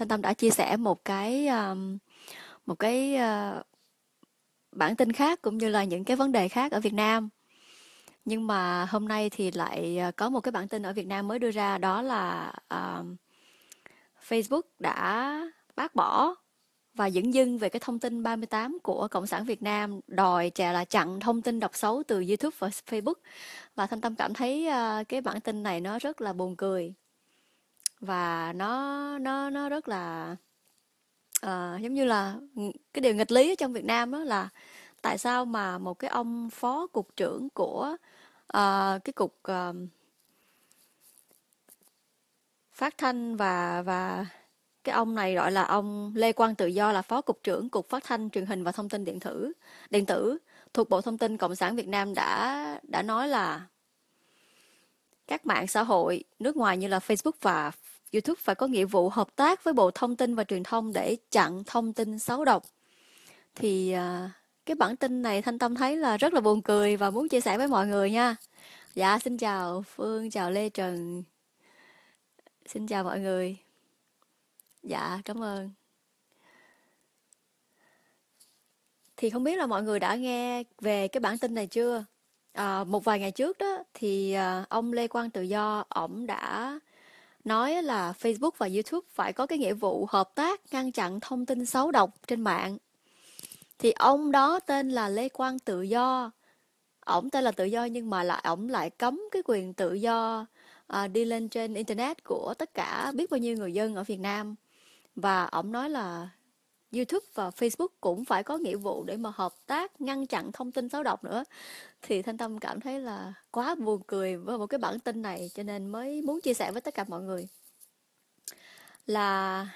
Thanh Tâm đã chia sẻ một cái um, một cái uh, bản tin khác cũng như là những cái vấn đề khác ở Việt Nam. Nhưng mà hôm nay thì lại ờ, có một cái bản tin ở Việt Nam mới đưa ra đó là uh, Facebook đã bác bỏ và dẫn dưng về cái thông tin 38 của Cộng sản Việt Nam đòi trẻ là chặn thông tin độc xấu từ YouTube và Facebook. Và Thanh Tâm cảm thấy uh, cái bản tin này nó rất là buồn cười và nó nó nó rất là uh, giống như là cái điều nghịch lý ở trong Việt Nam đó là tại sao mà một cái ông phó cục trưởng của uh, cái cục uh, phát thanh và và cái ông này gọi là ông Lê Quang Tự Do là phó cục trưởng cục phát thanh truyền hình và thông tin điện tử điện tử thuộc Bộ Thông tin Cộng sản Việt Nam đã đã nói là các mạng xã hội nước ngoài như là Facebook và YouTube phải có nghĩa vụ hợp tác với Bộ Thông tin và Truyền thông để chặn thông tin xấu độc. Thì à, cái bản tin này Thanh Tâm thấy là rất là buồn cười và muốn chia sẻ với mọi người nha. Dạ xin chào Phương, chào Lê Trần. Xin chào mọi người. Dạ cảm ơn. Thì không biết là mọi người đã nghe về cái bản tin này chưa? À, một vài ngày trước đó thì à, ông Lê Quang Tự Do ổng đã nói là Facebook và YouTube phải có cái nghĩa vụ hợp tác ngăn chặn thông tin xấu độc trên mạng. Thì ông đó tên là Lê Quang Tự Do. Ổng tên là Tự Do nhưng mà lại ổng lại cấm cái quyền tự do à, đi lên trên internet của tất cả biết bao nhiêu người dân ở Việt Nam. Và ổng nói là YouTube và Facebook cũng phải có nghĩa vụ để mà hợp tác ngăn chặn thông tin xấu độc nữa thì Thanh Tâm cảm thấy là quá buồn cười với một cái bản tin này cho nên mới muốn chia sẻ với tất cả mọi người là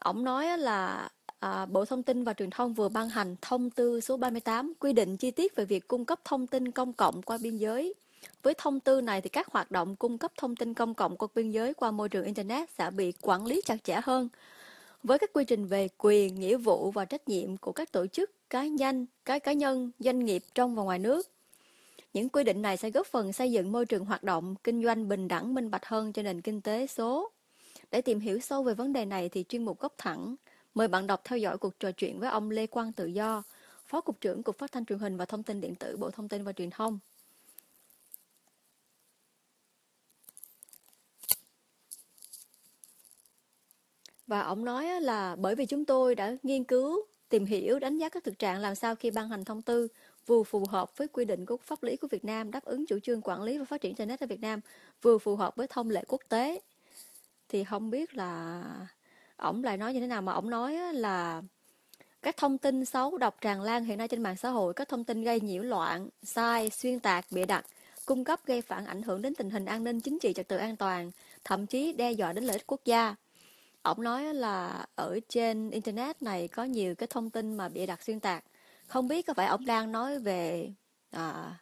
ổng nói là à, Bộ Thông tin và Truyền thông vừa ban hành thông tư số 38 quy định chi tiết về việc cung cấp thông tin công cộng qua biên giới. Với thông tư này thì các hoạt động cung cấp thông tin công cộng qua biên giới qua môi trường internet sẽ bị quản lý chặt chẽ hơn, với các quy trình về quyền, nghĩa vụ và trách nhiệm của các tổ chức, cá nhân, các cá nhân, doanh nghiệp trong và ngoài nước. Những quy định này sẽ góp phần xây dựng môi trường hoạt động, kinh doanh bình đẳng minh bạch hơn cho nền kinh tế số. Để tìm hiểu sâu về vấn đề này thì chuyên mục góc thẳng. Mời bạn đọc theo dõi cuộc trò chuyện với ông Lê Quang Tự Do, Phó Cục trưởng Cục Phát thanh Truyền hình và Thông tin Điện tử Bộ Thông tin và Truyền thông. và ông nói là bởi vì chúng tôi đã nghiên cứu tìm hiểu đánh giá các thực trạng làm sao khi ban hành thông tư vừa phù hợp với quy định của pháp lý của Việt Nam đáp ứng chủ trương quản lý và phát triển internet ở Việt Nam vừa phù hợp với thông lệ quốc tế thì không biết là ổng lại nói như thế nào mà ổng nói là các thông tin xấu độc tràn lan hiện nay trên mạng xã hội các thông tin gây nhiễu loạn sai xuyên tạc bịa đặt cung cấp gây phản ảnh hưởng đến tình hình an ninh chính trị trật tự an toàn thậm chí đe dọa đến lợi ích quốc gia Ông nói là ở trên Internet này có nhiều cái thông tin mà bịa đặt xuyên tạc. Không biết có phải ông đang nói về à,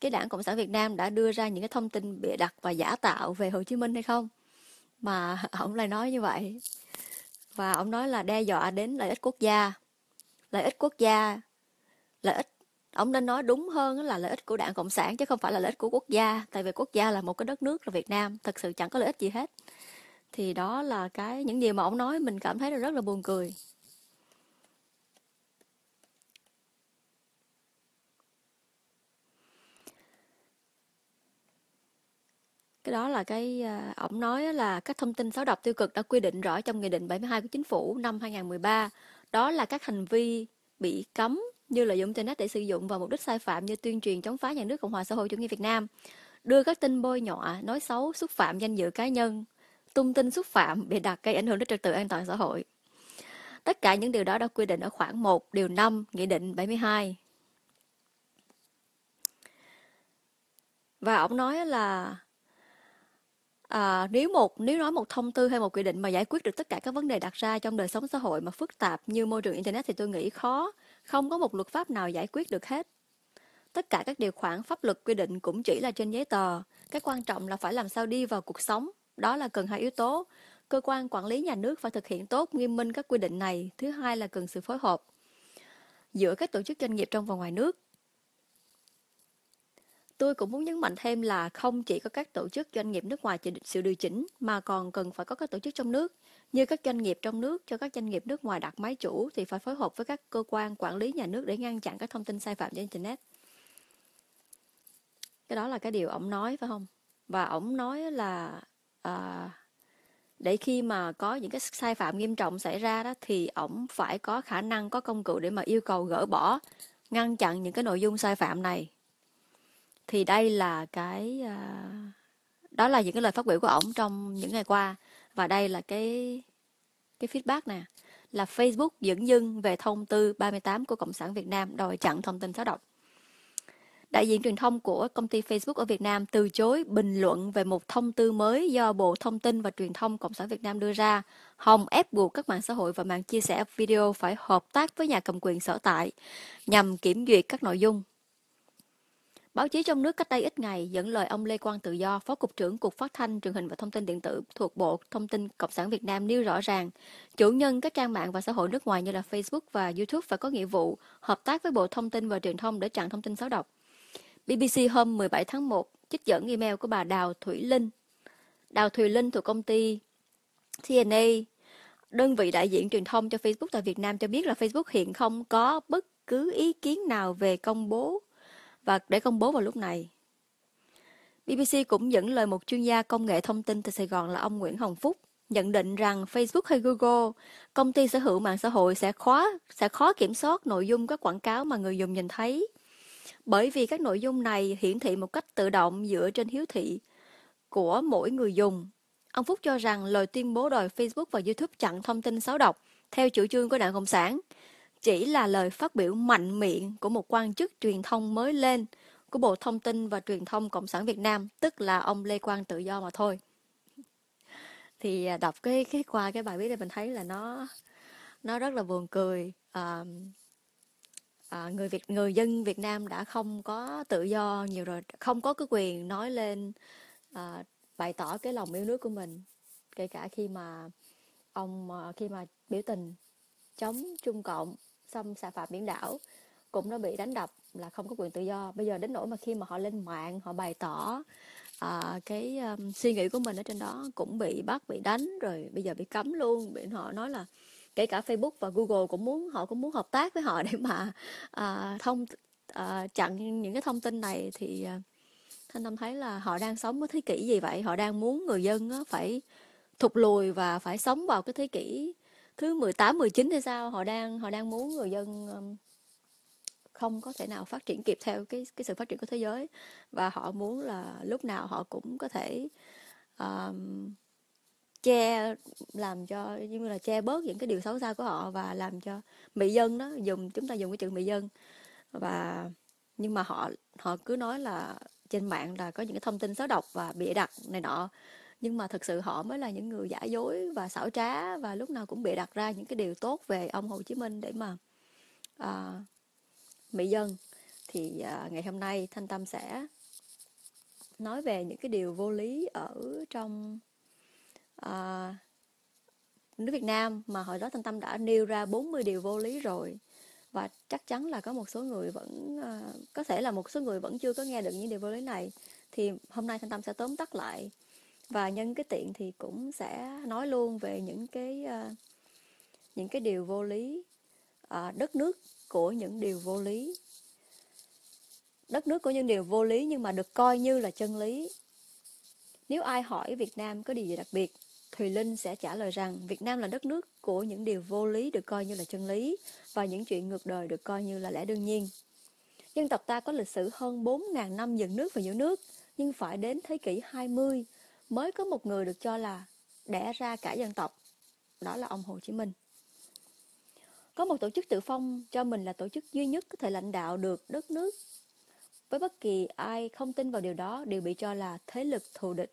cái đảng Cộng sản Việt Nam đã đưa ra những cái thông tin bịa đặt và giả tạo về Hồ Chí Minh hay không? Mà ông lại nói như vậy. Và ông nói là đe dọa đến lợi ích quốc gia. Lợi ích quốc gia, lợi ích ông nên nói đúng hơn là lợi ích của đảng cộng sản chứ không phải là lợi ích của quốc gia tại vì quốc gia là một cái đất nước là việt nam thật sự chẳng có lợi ích gì hết thì đó là cái những điều mà ông nói mình cảm thấy là rất là buồn cười cái đó là cái à, ông nói là các thông tin xấu độc tiêu cực đã quy định rõ trong nghị định 72 của chính phủ năm 2013 đó là các hành vi bị cấm như lợi dụng internet để sử dụng vào mục đích sai phạm như tuyên truyền chống phá nhà nước Cộng hòa xã hội chủ nghĩa Việt Nam đưa các tin bôi nhọ nói xấu xúc phạm danh dự cá nhân tung tin xúc phạm bị đặt gây ảnh hưởng đến trật tự an toàn xã hội. Tất cả những điều đó đã quy định ở khoảng 1 điều 5 Nghị định 72. Và ông nói là à, nếu một nếu nói một thông tư hay một quy định mà giải quyết được tất cả các vấn đề đặt ra trong đời sống xã hội mà phức tạp như môi trường internet thì tôi nghĩ khó, không có một luật pháp nào giải quyết được hết. Tất cả các điều khoản pháp luật quy định cũng chỉ là trên giấy tờ, cái quan trọng là phải làm sao đi vào cuộc sống đó là cần hai yếu tố. Cơ quan quản lý nhà nước phải thực hiện tốt nghiêm minh các quy định này. Thứ hai là cần sự phối hợp giữa các tổ chức doanh nghiệp trong và ngoài nước. Tôi cũng muốn nhấn mạnh thêm là không chỉ có các tổ chức doanh nghiệp nước ngoài chịu sự điều chỉnh mà còn cần phải có các tổ chức trong nước, như các doanh nghiệp trong nước cho các doanh nghiệp nước ngoài đặt máy chủ thì phải phối hợp với các cơ quan quản lý nhà nước để ngăn chặn các thông tin sai phạm trên internet. Cái đó là cái điều ông nói phải không? Và ông nói là à, để khi mà có những cái sai phạm nghiêm trọng xảy ra đó thì ổng phải có khả năng có công cụ để mà yêu cầu gỡ bỏ ngăn chặn những cái nội dung sai phạm này thì đây là cái à, đó là những cái lời phát biểu của ổng trong những ngày qua và đây là cái cái feedback nè là Facebook dẫn dưng về thông tư 38 của Cộng sản Việt Nam đòi chặn thông tin xấu độc đại diện truyền thông của công ty Facebook ở Việt Nam từ chối bình luận về một thông tư mới do Bộ Thông tin và Truyền thông Cộng sản Việt Nam đưa ra. Hồng ép buộc các mạng xã hội và mạng chia sẻ video phải hợp tác với nhà cầm quyền sở tại nhằm kiểm duyệt các nội dung. Báo chí trong nước cách đây ít ngày dẫn lời ông Lê Quang Tự Do, Phó Cục trưởng Cục Phát thanh, Truyền hình và Thông tin điện tử thuộc Bộ Thông tin Cộng sản Việt Nam nêu rõ ràng, chủ nhân các trang mạng và xã hội nước ngoài như là Facebook và YouTube phải có nghĩa vụ hợp tác với Bộ Thông tin và Truyền thông để chặn thông tin xấu độc. BBC hôm 17 tháng 1 trích dẫn email của bà Đào Thủy Linh. Đào Thủy Linh thuộc công ty TNA, đơn vị đại diện truyền thông cho Facebook tại Việt Nam cho biết là Facebook hiện không có bất cứ ý kiến nào về công bố và để công bố vào lúc này. BBC cũng dẫn lời một chuyên gia công nghệ thông tin từ Sài Gòn là ông Nguyễn Hồng Phúc nhận định rằng Facebook hay Google, công ty sở hữu mạng xã hội sẽ khó sẽ khó kiểm soát nội dung các quảng cáo mà người dùng nhìn thấy bởi vì các nội dung này hiển thị một cách tự động dựa trên hiếu thị của mỗi người dùng. Ông Phúc cho rằng lời tuyên bố đòi Facebook và YouTube chặn thông tin xấu độc theo chủ trương của Đảng Cộng sản chỉ là lời phát biểu mạnh miệng của một quan chức truyền thông mới lên của Bộ Thông tin và Truyền thông Cộng sản Việt Nam, tức là ông Lê Quang Tự Do mà thôi. Thì à, đọc cái cái qua cái bài viết này mình thấy là nó nó rất là buồn cười. À, à, người Việt người dân Việt Nam đã không có tự do nhiều rồi không có cái quyền nói lên à, bày tỏ cái lòng yêu nước của mình kể cả khi mà ông à, khi mà biểu tình chống Trung Cộng xâm xà phạm biển đảo cũng đã bị đánh đập là không có quyền tự do bây giờ đến nỗi mà khi mà họ lên mạng họ bày tỏ à, cái um, suy nghĩ của mình ở trên đó cũng bị bắt bị đánh rồi bây giờ bị cấm luôn bị họ nói là kể cả Facebook và Google cũng muốn họ cũng muốn hợp tác với họ để mà à, thông à, chặn những cái thông tin này thì à, Thanh Tâm thấy là họ đang sống với thế kỷ gì vậy họ đang muốn người dân á, phải thụt lùi và phải sống vào cái thế kỷ thứ 18 19 hay sao họ đang họ đang muốn người dân không có thể nào phát triển kịp theo cái cái sự phát triển của thế giới và họ muốn là lúc nào họ cũng có thể um, che làm cho như là che bớt những cái điều xấu xa của họ và làm cho mỹ dân đó dùng chúng ta dùng cái chữ mỹ dân và nhưng mà họ họ cứ nói là trên mạng là có những cái thông tin xấu độc và bịa đặt này nọ nhưng mà thực sự họ mới là những người giả dối và xảo trá và lúc nào cũng bị đặt ra những cái điều tốt về ông Hồ Chí Minh để mà à, mỹ dân thì à, ngày hôm nay Thanh Tâm sẽ nói về những cái điều vô lý ở trong uh, nước Việt Nam mà hồi đó Thanh Tâm đã nêu ra 40 điều vô lý rồi và chắc chắn là có một số người vẫn uh, có thể là một số người vẫn chưa có nghe được những điều vô lý này thì hôm nay Thanh Tâm sẽ tóm tắt lại và nhân cái tiện thì cũng sẽ nói luôn về những cái uh, những cái điều vô lý uh, đất nước của những điều vô lý đất nước của những điều vô lý nhưng mà được coi như là chân lý nếu ai hỏi Việt Nam có điều gì đặc biệt Thùy Linh sẽ trả lời rằng Việt Nam là đất nước của những điều vô lý được coi như là chân lý và những chuyện ngược đời được coi như là lẽ đương nhiên. Dân tộc ta có lịch sử hơn 4.000 năm dựng nước và giữ nước, nhưng phải đến thế kỷ 20 mới có một người được cho là đẻ ra cả dân tộc, đó là ông Hồ Chí Minh. Có một tổ chức tự phong cho mình là tổ chức duy nhất có thể lãnh đạo được đất nước. Với bất kỳ ai không tin vào điều đó đều bị cho là thế lực thù địch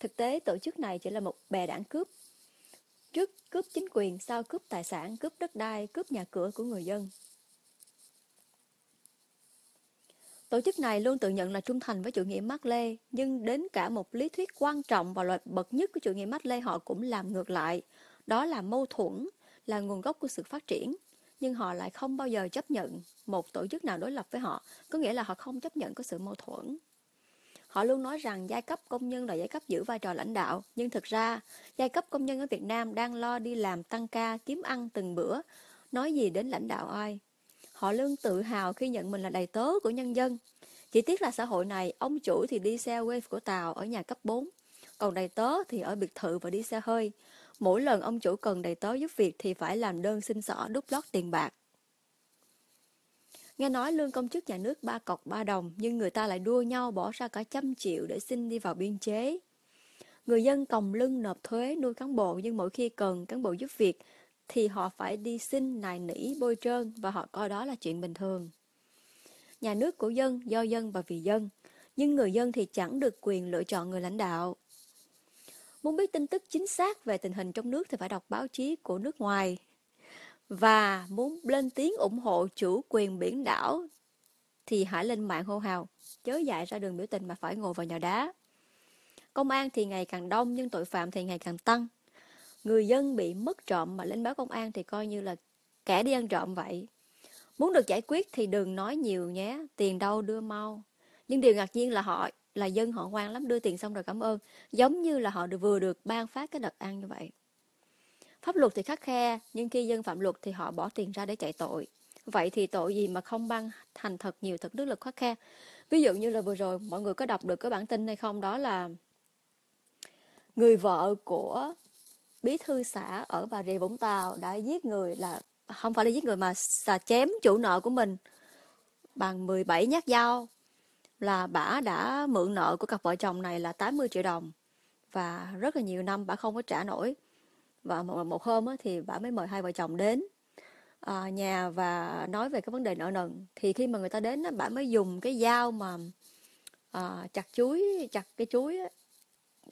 Thực tế tổ chức này chỉ là một bè đảng cướp. Trước cướp chính quyền, sau cướp tài sản, cướp đất đai, cướp nhà cửa của người dân. Tổ chức này luôn tự nhận là trung thành với chủ nghĩa Mác Lê, nhưng đến cả một lý thuyết quan trọng và loại bậc nhất của chủ nghĩa Mác Lê họ cũng làm ngược lại. Đó là mâu thuẫn, là nguồn gốc của sự phát triển. Nhưng họ lại không bao giờ chấp nhận một tổ chức nào đối lập với họ, có nghĩa là họ không chấp nhận có sự mâu thuẫn. Họ luôn nói rằng giai cấp công nhân là giai cấp giữ vai trò lãnh đạo, nhưng thực ra, giai cấp công nhân ở Việt Nam đang lo đi làm tăng ca, kiếm ăn từng bữa, nói gì đến lãnh đạo ai. Họ luôn tự hào khi nhận mình là đầy tớ của nhân dân. Chỉ tiếc là xã hội này, ông chủ thì đi xe wave của Tàu ở nhà cấp 4, còn đầy tớ thì ở biệt thự và đi xe hơi. Mỗi lần ông chủ cần đầy tớ giúp việc thì phải làm đơn xin xỏ đút lót tiền bạc. Nghe nói lương công chức nhà nước ba cọc ba đồng, nhưng người ta lại đua nhau bỏ ra cả trăm triệu để xin đi vào biên chế. Người dân còng lưng nộp thuế nuôi cán bộ nhưng mỗi khi cần cán bộ giúp việc thì họ phải đi xin nài nỉ bôi trơn và họ coi đó là chuyện bình thường. Nhà nước của dân, do dân và vì dân, nhưng người dân thì chẳng được quyền lựa chọn người lãnh đạo. Muốn biết tin tức chính xác về tình hình trong nước thì phải đọc báo chí của nước ngoài và muốn lên tiếng ủng hộ chủ quyền biển đảo thì hãy lên mạng hô hào, chớ dại ra đường biểu tình mà phải ngồi vào nhà đá. Công an thì ngày càng đông nhưng tội phạm thì ngày càng tăng. Người dân bị mất trộm mà lên báo công an thì coi như là kẻ đi ăn trộm vậy. Muốn được giải quyết thì đừng nói nhiều nhé, tiền đâu đưa mau. Nhưng điều ngạc nhiên là họ là dân họ ngoan lắm đưa tiền xong rồi cảm ơn, giống như là họ vừa được ban phát cái đợt ăn như vậy. Pháp luật thì khắc khe, nhưng khi dân phạm luật thì họ bỏ tiền ra để chạy tội. Vậy thì tội gì mà không băng thành thật nhiều thật Đức là khắc khe. Ví dụ như là vừa rồi mọi người có đọc được cái bản tin hay không đó là người vợ của bí thư xã ở Bà Rịa Vũng Tàu đã giết người là không phải là giết người mà xà chém chủ nợ của mình bằng 17 nhát dao là bà đã mượn nợ của cặp vợ chồng này là 80 triệu đồng và rất là nhiều năm bà không có trả nổi và một, một hôm á, thì bà mới mời hai vợ chồng đến à, nhà và nói về cái vấn đề nợ nần thì khi mà người ta đến á, bà mới dùng cái dao mà à, chặt chuối chặt cái chuối á,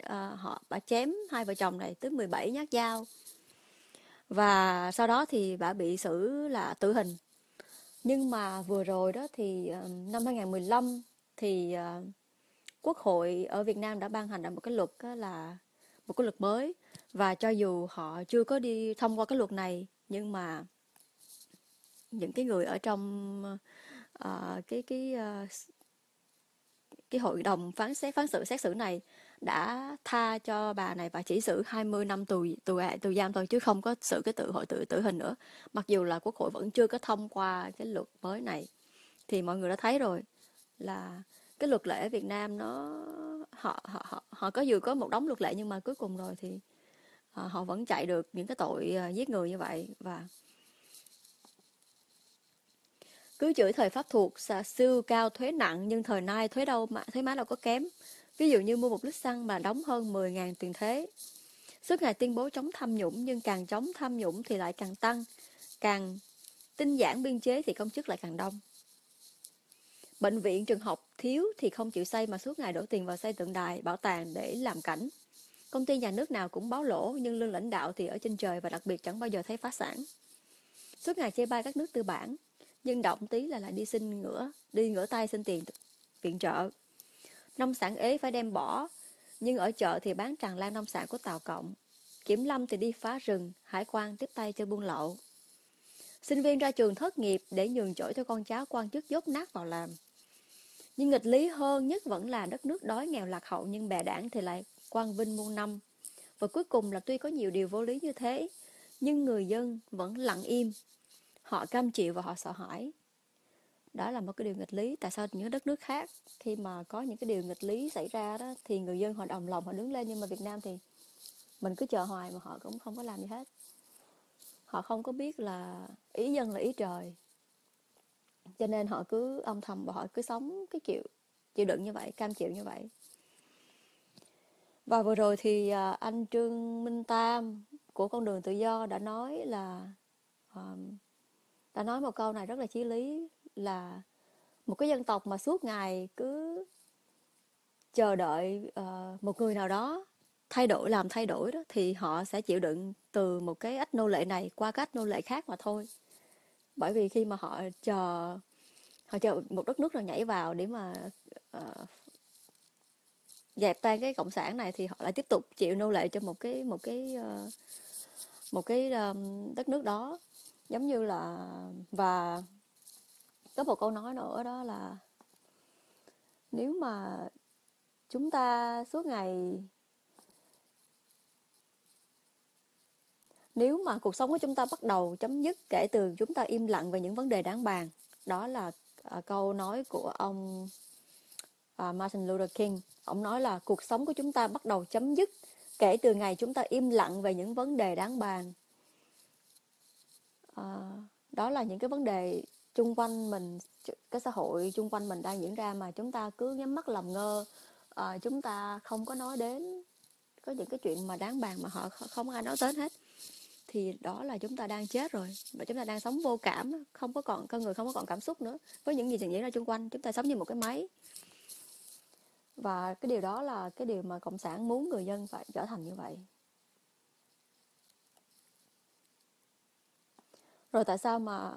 à, họ bà chém hai vợ chồng này tới 17 nhát dao và sau đó thì bà bị xử là tử hình nhưng mà vừa rồi đó thì à, năm 2015 thì à, Quốc hội ở Việt Nam đã ban hành ra một cái luật là một cái luật mới và cho dù họ chưa có đi thông qua cái luật này nhưng mà những cái người ở trong uh, cái cái uh, cái hội đồng phán xét phán xử xét xử này đã tha cho bà này và chỉ xử 20 năm tù tù tù giam thôi chứ không có xử cái tự hội tự tử hình nữa. Mặc dù là quốc hội vẫn chưa có thông qua cái luật mới này thì mọi người đã thấy rồi là cái luật lệ ở Việt Nam nó họ họ họ, họ có dù có một đống luật lệ nhưng mà cuối cùng rồi thì Ờ, họ vẫn chạy được những cái tội ờ, giết người như vậy và cứ chửi thời pháp thuộc xà siêu cao thuế nặng nhưng thời nay thuế đâu mà thuế má đâu có kém ví dụ như mua một lít xăng mà đóng hơn 10.000 tiền thuế suốt ngày tuyên bố chống tham nhũng nhưng càng chống tham nhũng thì lại càng tăng càng tinh giản biên chế thì công chức lại càng đông bệnh viện trường học thiếu thì không chịu xây mà suốt ngày đổ tiền vào xây tượng đài bảo tàng để làm cảnh Công ty nhà nước nào cũng báo lỗ nhưng lương lãnh đạo thì ở trên trời và đặc biệt chẳng bao giờ thấy phá sản. Suốt ngày chê bai các nước tư bản, nhưng động tí là lại đi xin ngửa, đi ngửa tay xin tiền viện trợ. Nông sản ế phải đem bỏ, nhưng ở chợ thì bán tràn lan nông sản của Tàu Cộng. Kiểm lâm thì đi phá rừng, hải quan tiếp tay cho buôn lậu. Sinh viên ra trường thất nghiệp để nhường chỗ cho con cháu quan chức dốt nát vào làm. Nhưng nghịch lý hơn nhất vẫn là đất nước đói nghèo lạc hậu nhưng bè đảng thì lại quang vinh muôn năm. Và cuối cùng là tuy có nhiều điều vô lý như thế, nhưng người dân vẫn lặng im. Họ cam chịu và họ sợ hãi. Đó là một cái điều nghịch lý. Tại sao những đất nước khác khi mà có những cái điều nghịch lý xảy ra đó thì người dân họ đồng lòng họ đứng lên nhưng mà Việt Nam thì mình cứ chờ hoài mà họ cũng không có làm gì hết. Họ không có biết là ý dân là ý trời. Cho nên họ cứ âm thầm và họ cứ sống cái kiểu chịu đựng như vậy, cam chịu như vậy và vừa rồi thì à, anh Trương Minh Tam của con đường tự do đã nói là đã nói một câu này rất là chí lý là một cái dân tộc mà suốt ngày cứ chờ đợi ờ, một người nào đó thay đổi làm thay đổi đó thì họ sẽ chịu đựng từ một cái ách nô lệ này qua cách nô lệ khác mà thôi bởi vì khi mà họ chờ họ chờ một đất nước nào nhảy vào để mà uh, dẹp tan cái cộng sản này thì họ lại tiếp tục chịu nô lệ cho một cái một cái ờ, một cái ờ, đất nước đó giống như là và có một câu nói nữa đó là nếu mà chúng ta suốt ngày nếu mà cuộc sống của chúng ta bắt đầu chấm dứt kể từ chúng ta im lặng về những vấn đề đáng bàn đó là ờ, câu nói của ông uh, Martin Luther King ông nói là cuộc sống của chúng ta bắt đầu chấm dứt kể từ ngày chúng ta im lặng về những vấn đề đáng bàn à, đó là những cái vấn đề chung quanh mình cái xã hội chung quanh mình đang diễn ra mà chúng ta cứ nhắm mắt làm ngơ à, chúng ta không có nói đến có những cái chuyện mà đáng bàn mà họ không ai nói đến hết thì đó là chúng ta đang chết rồi và chúng ta đang sống vô cảm không có còn con người không có còn cảm xúc nữa với những gì diễn ra chung quanh chúng ta sống như một cái máy và cái điều đó là cái điều mà cộng sản muốn người dân phải trở thành như vậy rồi tại sao mà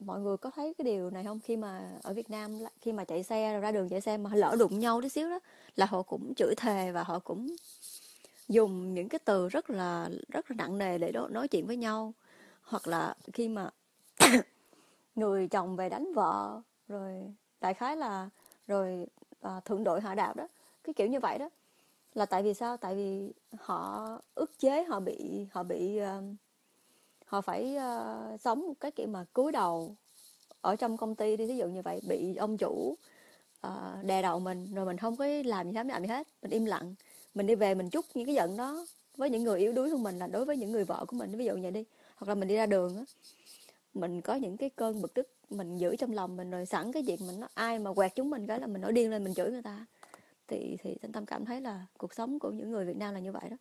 mọi người có thấy cái điều này không khi mà ở Việt Nam khi mà chạy xe ra đường chạy xe mà lỡ đụng nhau tí xíu đó là họ cũng chửi thề và họ cũng dùng những cái từ rất là rất là nặng nề để nói chuyện với nhau hoặc là khi mà người chồng về đánh vợ rồi đại khái là rồi uh, thượng đội hạ đạo đó cái kiểu như vậy đó là tại vì sao tại vì họ ức chế họ bị họ bị uh, họ phải uh, sống một cái kiểu mà cúi đầu ở trong công ty đi ví dụ như vậy bị ông chủ uh, đè đầu mình rồi mình không có làm gì hết làm gì hết mình im lặng mình đi về mình chút những cái giận đó với những người yếu đuối hơn mình là đối với những người vợ của mình ví dụ như vậy đi hoặc là mình đi ra đường á mình có những cái cơn bực tức mình giữ trong lòng mình rồi sẵn cái việc mình nó ai mà quẹt chúng mình cái là mình nổi điên lên mình chửi người ta thì thì thanh tâm cảm thấy là cuộc sống của những người việt nam là như vậy đó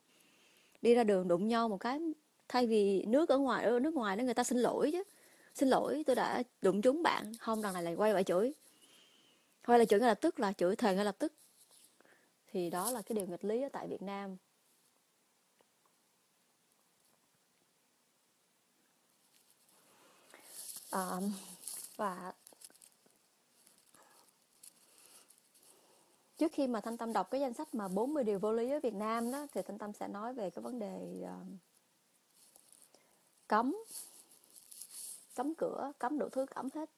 đi ra đường đụng nhau một cái thay vì nước ở ngoài ở nước ngoài đó người ta xin lỗi chứ xin lỗi tôi đã đụng trúng bạn không đằng này lại quay lại chửi hay là chửi ngay lập tức là chửi thề ngay lập tức thì đó là cái điều nghịch lý ở tại việt nam um, và trước khi mà thanh tâm đọc cái danh sách mà 40 điều vô lý ở Việt Nam đó thì thanh tâm sẽ nói về cái vấn đề uh, cấm cấm cửa cấm đủ thứ cấm hết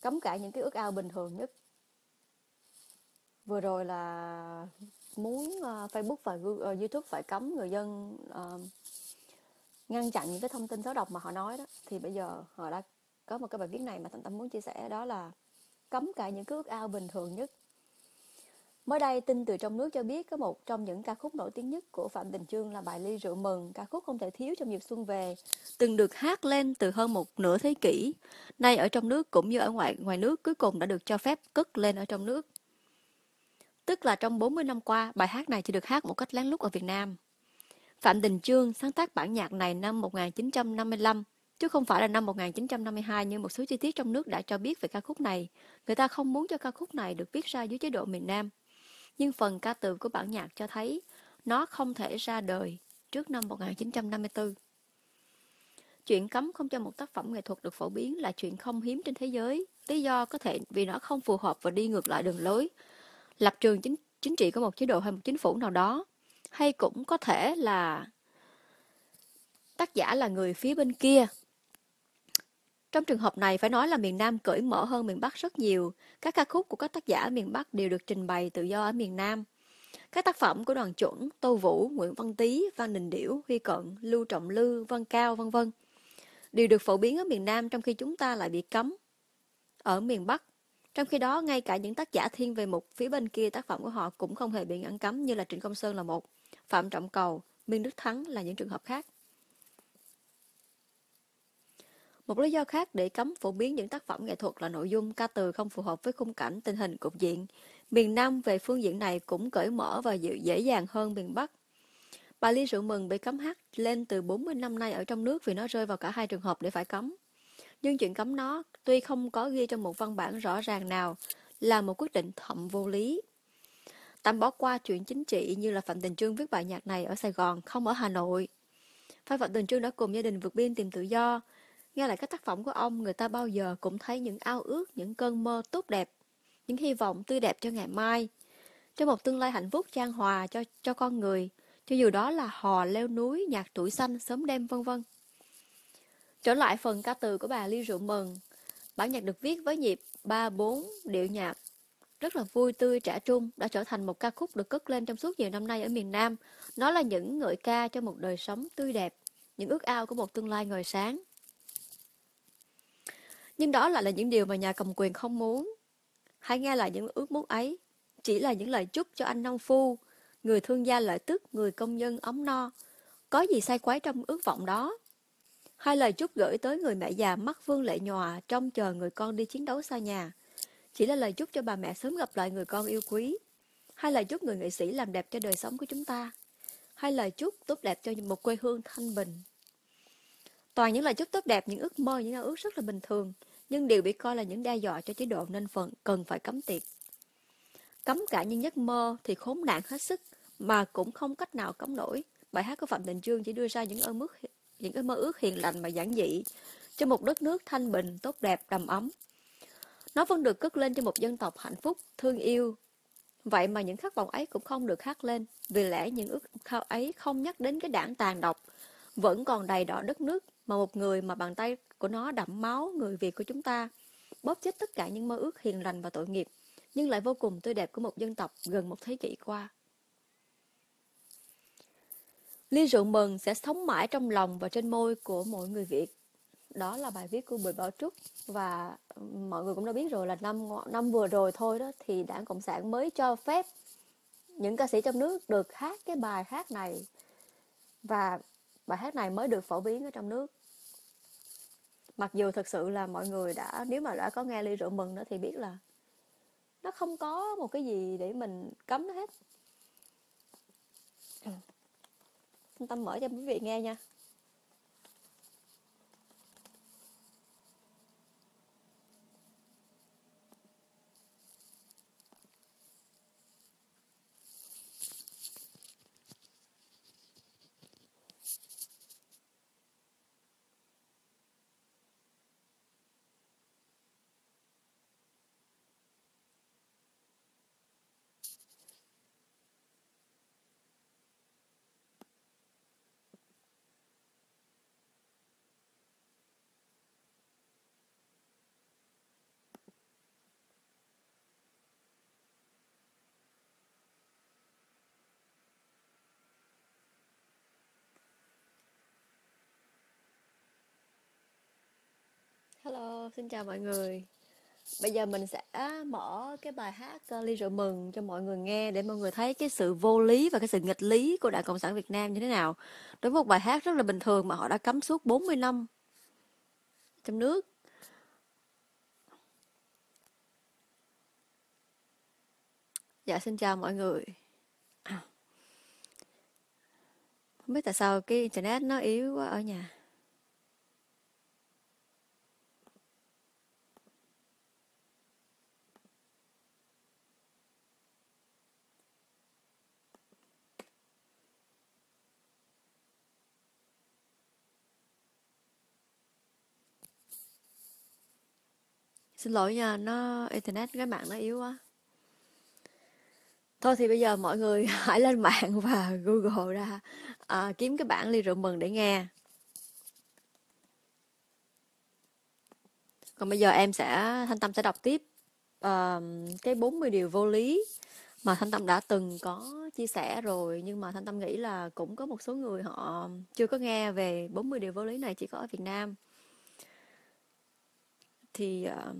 cấm cả những cái ước ao bình thường nhất vừa rồi là muốn uh, Facebook và Google, uh, YouTube phải cấm người dân uh, ngăn chặn những cái thông tin xấu độc mà họ nói đó thì bây giờ họ đã có một cái bài viết này mà thành tâm muốn chia sẻ đó là cấm cả những cái ước ao bình thường nhất mới đây tin từ trong nước cho biết có một trong những ca khúc nổi tiếng nhất của phạm đình chương là bài ly rượu mừng ca khúc không thể thiếu trong dịp xuân về từng được hát lên từ hơn một nửa thế kỷ nay ở trong nước cũng như ở ngoài ngoài nước cuối cùng đã được cho phép cất lên ở trong nước tức là trong 40 năm qua bài hát này chỉ được hát một cách lén lút ở Việt Nam Phạm Đình Chương sáng tác bản nhạc này năm 1955, chứ không phải là năm 1952 như một số chi tiết trong nước đã cho biết về ca khúc này. Người ta không muốn cho ca khúc này được viết ra dưới chế độ miền Nam. Nhưng phần ca từ của bản nhạc cho thấy nó không thể ra đời trước năm 1954. Chuyện cấm không cho một tác phẩm nghệ thuật được phổ biến là chuyện không hiếm trên thế giới. Lý do có thể vì nó không phù hợp và đi ngược lại đường lối, lập trường chính, chính trị của một chế độ hay một chính phủ nào đó hay cũng có thể là tác giả là người phía bên kia trong trường hợp này phải nói là miền Nam cởi mở hơn miền Bắc rất nhiều. Các ca khúc của các tác giả miền Bắc đều được trình bày tự do ở miền Nam. Các tác phẩm của Đoàn Chuẩn, Tô Vũ, Nguyễn Văn Tý, Văn Đình Điểu, Huy Cận, Lưu Trọng Lư, Văn Cao, vân vân đều được phổ biến ở miền Nam trong khi chúng ta lại bị cấm ở miền Bắc. Trong khi đó, ngay cả những tác giả thiên về một phía bên kia tác phẩm của họ cũng không hề bị ngăn cấm như là Trịnh Công Sơn là một. Phạm Trọng Cầu, Minh Đức Thắng là những trường hợp khác. Một lý do khác để cấm phổ biến những tác phẩm nghệ thuật là nội dung ca từ không phù hợp với khung cảnh, tình hình, cục diện. Miền Nam về phương diện này cũng cởi mở và dễ dàng hơn miền Bắc. Bà Ly Rượu Mừng bị cấm hát lên từ 40 năm nay ở trong nước vì nó rơi vào cả hai trường hợp để phải cấm. Nhưng chuyện cấm nó tuy không có ghi trong một văn bản rõ ràng nào là một quyết định thậm vô lý tạm bỏ qua chuyện chính trị như là Phạm Tình Trương viết bài nhạc này ở Sài Gòn, không ở Hà Nội. Phan Phạm Tình Trương đã cùng gia đình vượt biên tìm tự do. Nghe lại các tác phẩm của ông, người ta bao giờ cũng thấy những ao ước, những cơn mơ tốt đẹp, những hy vọng tươi đẹp cho ngày mai, cho một tương lai hạnh phúc trang hòa cho cho con người, cho dù đó là hò leo núi, nhạc tuổi xanh, sớm đêm vân vân. Trở lại phần ca từ của bà Ly Rượu Mừng, bản nhạc được viết với nhịp 3-4 điệu nhạc rất là vui tươi trẻ trung đã trở thành một ca khúc được cất lên trong suốt nhiều năm nay ở miền Nam. Nó là những ngợi ca cho một đời sống tươi đẹp, những ước ao của một tương lai ngời sáng. Nhưng đó lại là những điều mà nhà cầm quyền không muốn. Hãy nghe lại những ước muốn ấy, chỉ là những lời chúc cho anh nông phu, người thương gia lợi tức, người công nhân ấm no. Có gì sai quái trong ước vọng đó? Hai lời chúc gửi tới người mẹ già mắt vương lệ nhòa trong chờ người con đi chiến đấu xa nhà – chỉ là lời chúc cho bà mẹ sớm gặp lại người con yêu quý, hai lời chúc người nghệ sĩ làm đẹp cho đời sống của chúng ta, hai lời chúc tốt đẹp cho một quê hương thanh bình. Toàn những lời chúc tốt đẹp, những ước mơ, những ước rất là bình thường, nhưng đều bị coi là những đe dọa cho chế độ nên phận cần phải cấm tiệt. Cấm cả những giấc mơ thì khốn nạn hết sức, mà cũng không cách nào cấm nổi. Bài hát của Phạm Đình trương chỉ đưa ra những ơn những ước mơ ước hiền lành mà giản dị cho một đất nước thanh bình, tốt đẹp, đầm ấm, nó vẫn được cất lên cho một dân tộc hạnh phúc, thương yêu. Vậy mà những khát vọng ấy cũng không được hát lên, vì lẽ những ước khao ấy không nhắc đến cái đảng tàn độc, vẫn còn đầy đỏ đất nước mà một người mà bàn tay của nó đẫm máu người Việt của chúng ta, bóp chết tất cả những mơ ước hiền lành và tội nghiệp, nhưng lại vô cùng tươi đẹp của một dân tộc gần một thế kỷ qua. Ly rượu mừng sẽ sống mãi trong lòng và trên môi của mỗi người Việt đó là bài viết của Bùi Bảo Trúc và ừ, mọi người cũng đã biết rồi là năm năm vừa rồi thôi đó thì Đảng Cộng sản mới cho phép những ca sĩ trong nước được hát cái bài hát này và bài hát này mới được phổ biến ở trong nước mặc dù thực sự là mọi người đã nếu mà đã có nghe ly rượu mừng nữa thì biết là nó không có một cái gì để mình cấm hết Tâm mở cho quý vị nghe nha xin chào mọi người Bây giờ mình sẽ mở cái bài hát uh, Ly Rượu Mừng cho mọi người nghe để mọi người thấy cái sự vô lý và cái sự nghịch lý của Đảng Cộng sản Việt Nam như thế nào Đối với một bài hát rất là bình thường mà họ đã cấm suốt 40 năm trong nước Dạ xin chào mọi người Không biết tại sao cái internet nó yếu quá ở nhà xin lỗi nha nó internet cái mạng nó yếu quá thôi thì bây giờ mọi người hãy lên mạng và google ra à, kiếm cái bản ly rượu mừng để nghe còn bây giờ em sẽ thanh tâm sẽ đọc tiếp uh, cái 40 điều vô lý mà thanh tâm đã từng có chia sẻ rồi nhưng mà thanh tâm nghĩ là cũng có một số người họ chưa có nghe về 40 điều vô lý này chỉ có ở việt nam thì uh,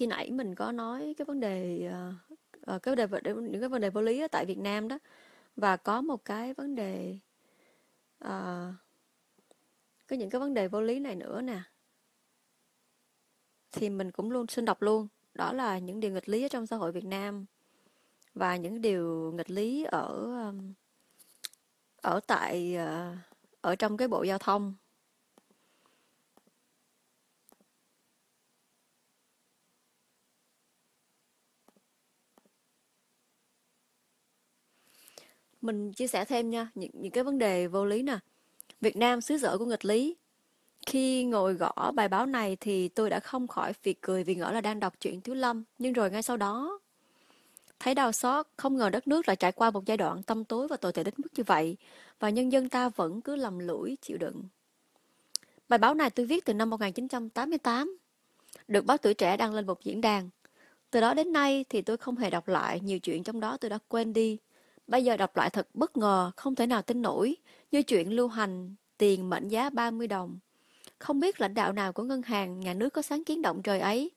khi nãy mình có nói cái vấn đề uh, cái vấn đề những cái vấn đề vô lý tại Việt Nam đó và có một cái vấn đề uh, có những cái vấn đề vô lý này nữa nè thì mình cũng luôn xin đọc luôn đó là những điều nghịch lý ở trong xã hội Việt Nam và những điều nghịch lý ở ở tại ở trong cái bộ giao thông mình chia sẻ thêm nha những, những cái vấn đề vô lý nè Việt Nam xứ sở của nghịch lý khi ngồi gõ bài báo này thì tôi đã không khỏi phì cười vì ngỡ là đang đọc chuyện Tiếu Lâm nhưng rồi ngay sau đó thấy đau xót không ngờ đất nước lại trải qua một giai đoạn tâm tối và tồi tệ đến mức như vậy và nhân dân ta vẫn cứ lầm lũi chịu đựng bài báo này tôi viết từ năm 1988 được báo tuổi trẻ đăng lên một diễn đàn từ đó đến nay thì tôi không hề đọc lại nhiều chuyện trong đó tôi đã quên đi Bây giờ đọc lại thật bất ngờ, không thể nào tin nổi, như chuyện lưu hành tiền mệnh giá 30 đồng. Không biết lãnh đạo nào của ngân hàng, nhà nước có sáng kiến động trời ấy.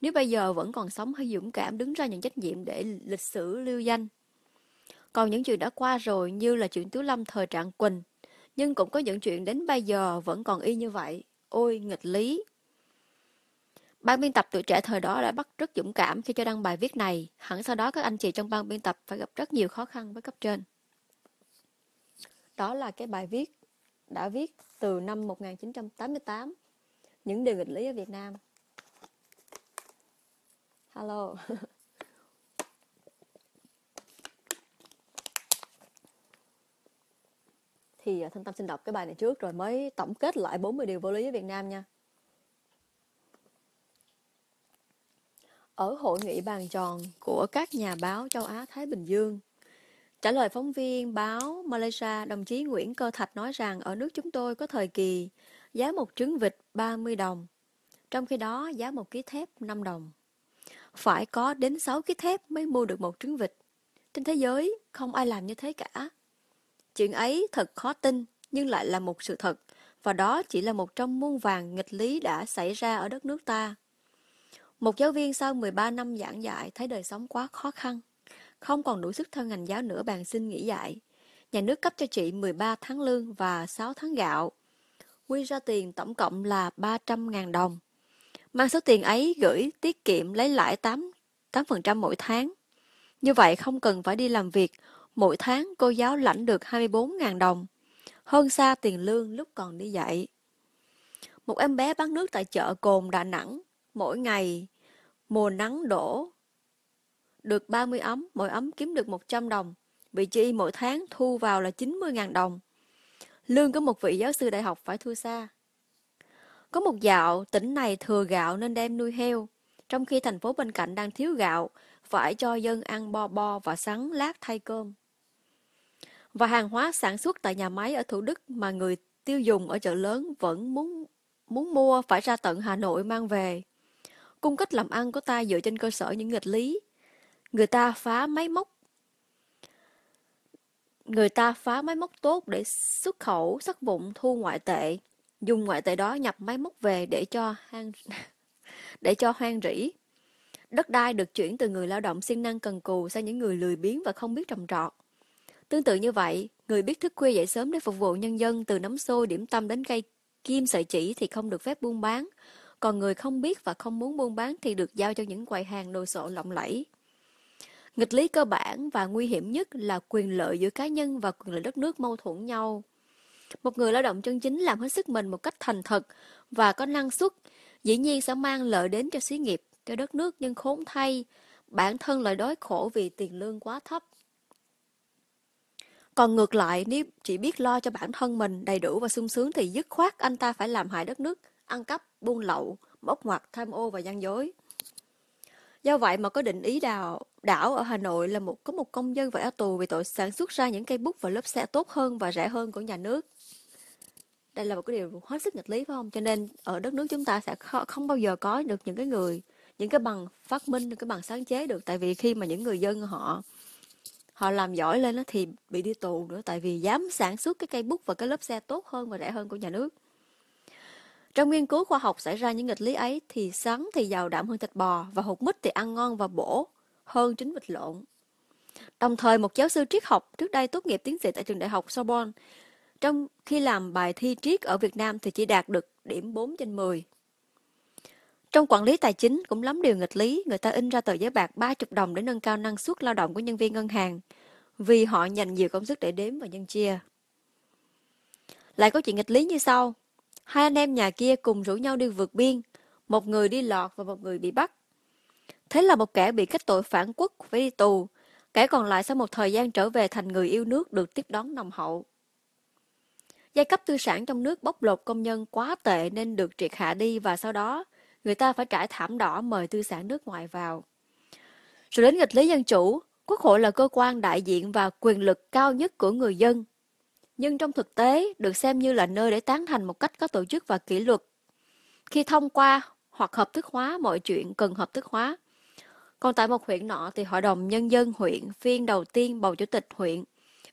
Nếu bây giờ vẫn còn sống hay dũng cảm đứng ra nhận trách nhiệm để lịch sử lưu danh. Còn những chuyện đã qua rồi như là chuyện Tiếu Lâm thời trạng Quỳnh, nhưng cũng có những chuyện đến bây giờ vẫn còn y như vậy. Ôi, nghịch lý! Ban biên tập tuổi trẻ thời đó đã bắt rất dũng cảm khi cho đăng bài viết này, hẳn sau đó các anh chị trong ban biên tập phải gặp rất nhiều khó khăn với cấp trên. Đó là cái bài viết đã viết từ năm 1988, những điều nghịch lý ở Việt Nam. Hello. thì à, Thanh Tâm xin đọc cái bài này trước rồi mới tổng kết lại 40 điều vô lý ở Việt Nam nha. ở hội nghị bàn tròn của các nhà báo châu Á Thái Bình Dương. Trả lời phóng viên báo Malaysia, đồng chí Nguyễn Cơ Thạch nói rằng ở nước chúng tôi có thời kỳ giá một trứng vịt 30 đồng, trong khi đó giá một ký thép 5 đồng. Phải có đến 6 ký thép mới mua được một trứng vịt. Trên thế giới không ai làm như thế cả. Chuyện ấy thật khó tin nhưng lại là một sự thật và đó chỉ là một trong muôn vàng nghịch lý đã xảy ra ở đất nước ta. Một giáo viên sau 13 năm giảng dạy thấy đời sống quá khó khăn, không còn đủ sức theo ngành giáo nữa bàn xin nghỉ dạy. Nhà nước cấp cho chị 13 tháng lương và 6 tháng gạo. Quy ra tiền tổng cộng là 300.000 đồng. Mang số tiền ấy gửi tiết kiệm lấy lãi 8, 8% mỗi tháng. Như vậy không cần phải đi làm việc, mỗi tháng cô giáo lãnh được 24.000 đồng, hơn xa tiền lương lúc còn đi dạy. Một em bé bán nước tại chợ Cồn, Đà Nẵng mỗi ngày, mùa nắng đổ. Được 30 ấm, mỗi ấm kiếm được 100 đồng, vị chi mỗi tháng thu vào là 90.000 đồng. Lương của một vị giáo sư đại học phải thua xa. Có một dạo, tỉnh này thừa gạo nên đem nuôi heo, trong khi thành phố bên cạnh đang thiếu gạo, phải cho dân ăn bo bo và sắn lát thay cơm. Và hàng hóa sản xuất tại nhà máy ở Thủ Đức mà người tiêu dùng ở chợ lớn vẫn muốn muốn mua phải ra tận Hà Nội mang về cung cách làm ăn của ta dựa trên cơ sở những nghịch lý. Người ta phá máy móc Người ta phá máy móc tốt để xuất khẩu, sắc vụn, thu ngoại tệ, dùng ngoại tệ đó nhập máy móc về để cho hang để cho hoang rỉ. Đất đai được chuyển từ người lao động siêng năng cần cù sang những người lười biếng và không biết trồng trọt. Tương tự như vậy, người biết thức khuya dậy sớm để phục vụ nhân dân từ nấm xôi điểm tâm đến cây kim sợi chỉ thì không được phép buôn bán, còn người không biết và không muốn buôn bán thì được giao cho những quầy hàng đồ sộ lộng lẫy. Nghịch lý cơ bản và nguy hiểm nhất là quyền lợi giữa cá nhân và quyền lợi đất nước mâu thuẫn nhau. Một người lao động chân chính làm hết sức mình một cách thành thật và có năng suất, dĩ nhiên sẽ mang lợi đến cho xí nghiệp, cho đất nước nhưng khốn thay, bản thân lại đói khổ vì tiền lương quá thấp. Còn ngược lại, nếu chỉ biết lo cho bản thân mình đầy đủ và sung sướng thì dứt khoát anh ta phải làm hại đất nước, ăn cắp, buôn lậu, bóc ngoặt, tham ô và gian dối. Do vậy mà có định ý đào đảo ở Hà Nội là một có một công dân phải ở tù vì tội sản xuất ra những cây bút và lớp xe tốt hơn và rẻ hơn của nhà nước. Đây là một cái điều hết sức nghịch lý phải không? Cho nên ở đất nước chúng ta sẽ không bao giờ có được những cái người những cái bằng phát minh những cái bằng sáng chế được tại vì khi mà những người dân họ họ làm giỏi lên đó thì bị đi tù nữa tại vì dám sản xuất cái cây bút và cái lớp xe tốt hơn và rẻ hơn của nhà nước trong nghiên cứu khoa học xảy ra những nghịch lý ấy thì sắn thì giàu đạm hơn thịt bò và hột mít thì ăn ngon và bổ hơn trứng vịt lộn. Đồng thời một giáo sư triết học trước đây tốt nghiệp tiến sĩ tại trường đại học Sorbonne, trong khi làm bài thi triết ở Việt Nam thì chỉ đạt được điểm 4 trên 10. Trong quản lý tài chính cũng lắm điều nghịch lý, người ta in ra tờ giấy bạc 30 đồng để nâng cao năng suất lao động của nhân viên ngân hàng, vì họ dành nhiều công sức để đếm và nhân chia. Lại có chuyện nghịch lý như sau. Hai anh em nhà kia cùng rủ nhau đi vượt biên, một người đi lọt và một người bị bắt. Thế là một kẻ bị kết tội phản quốc phải đi tù, kẻ còn lại sau một thời gian trở về thành người yêu nước được tiếp đón nồng hậu. Giai cấp tư sản trong nước bóc lột công nhân quá tệ nên được triệt hạ đi và sau đó người ta phải trải thảm đỏ mời tư sản nước ngoài vào. Rồi đến nghịch lý dân chủ, quốc hội là cơ quan đại diện và quyền lực cao nhất của người dân, nhưng trong thực tế được xem như là nơi để tán thành một cách có tổ chức và kỷ luật. Khi thông qua hoặc hợp thức hóa mọi chuyện cần hợp thức hóa. Còn tại một huyện nọ thì Hội đồng Nhân dân huyện phiên đầu tiên bầu chủ tịch huyện.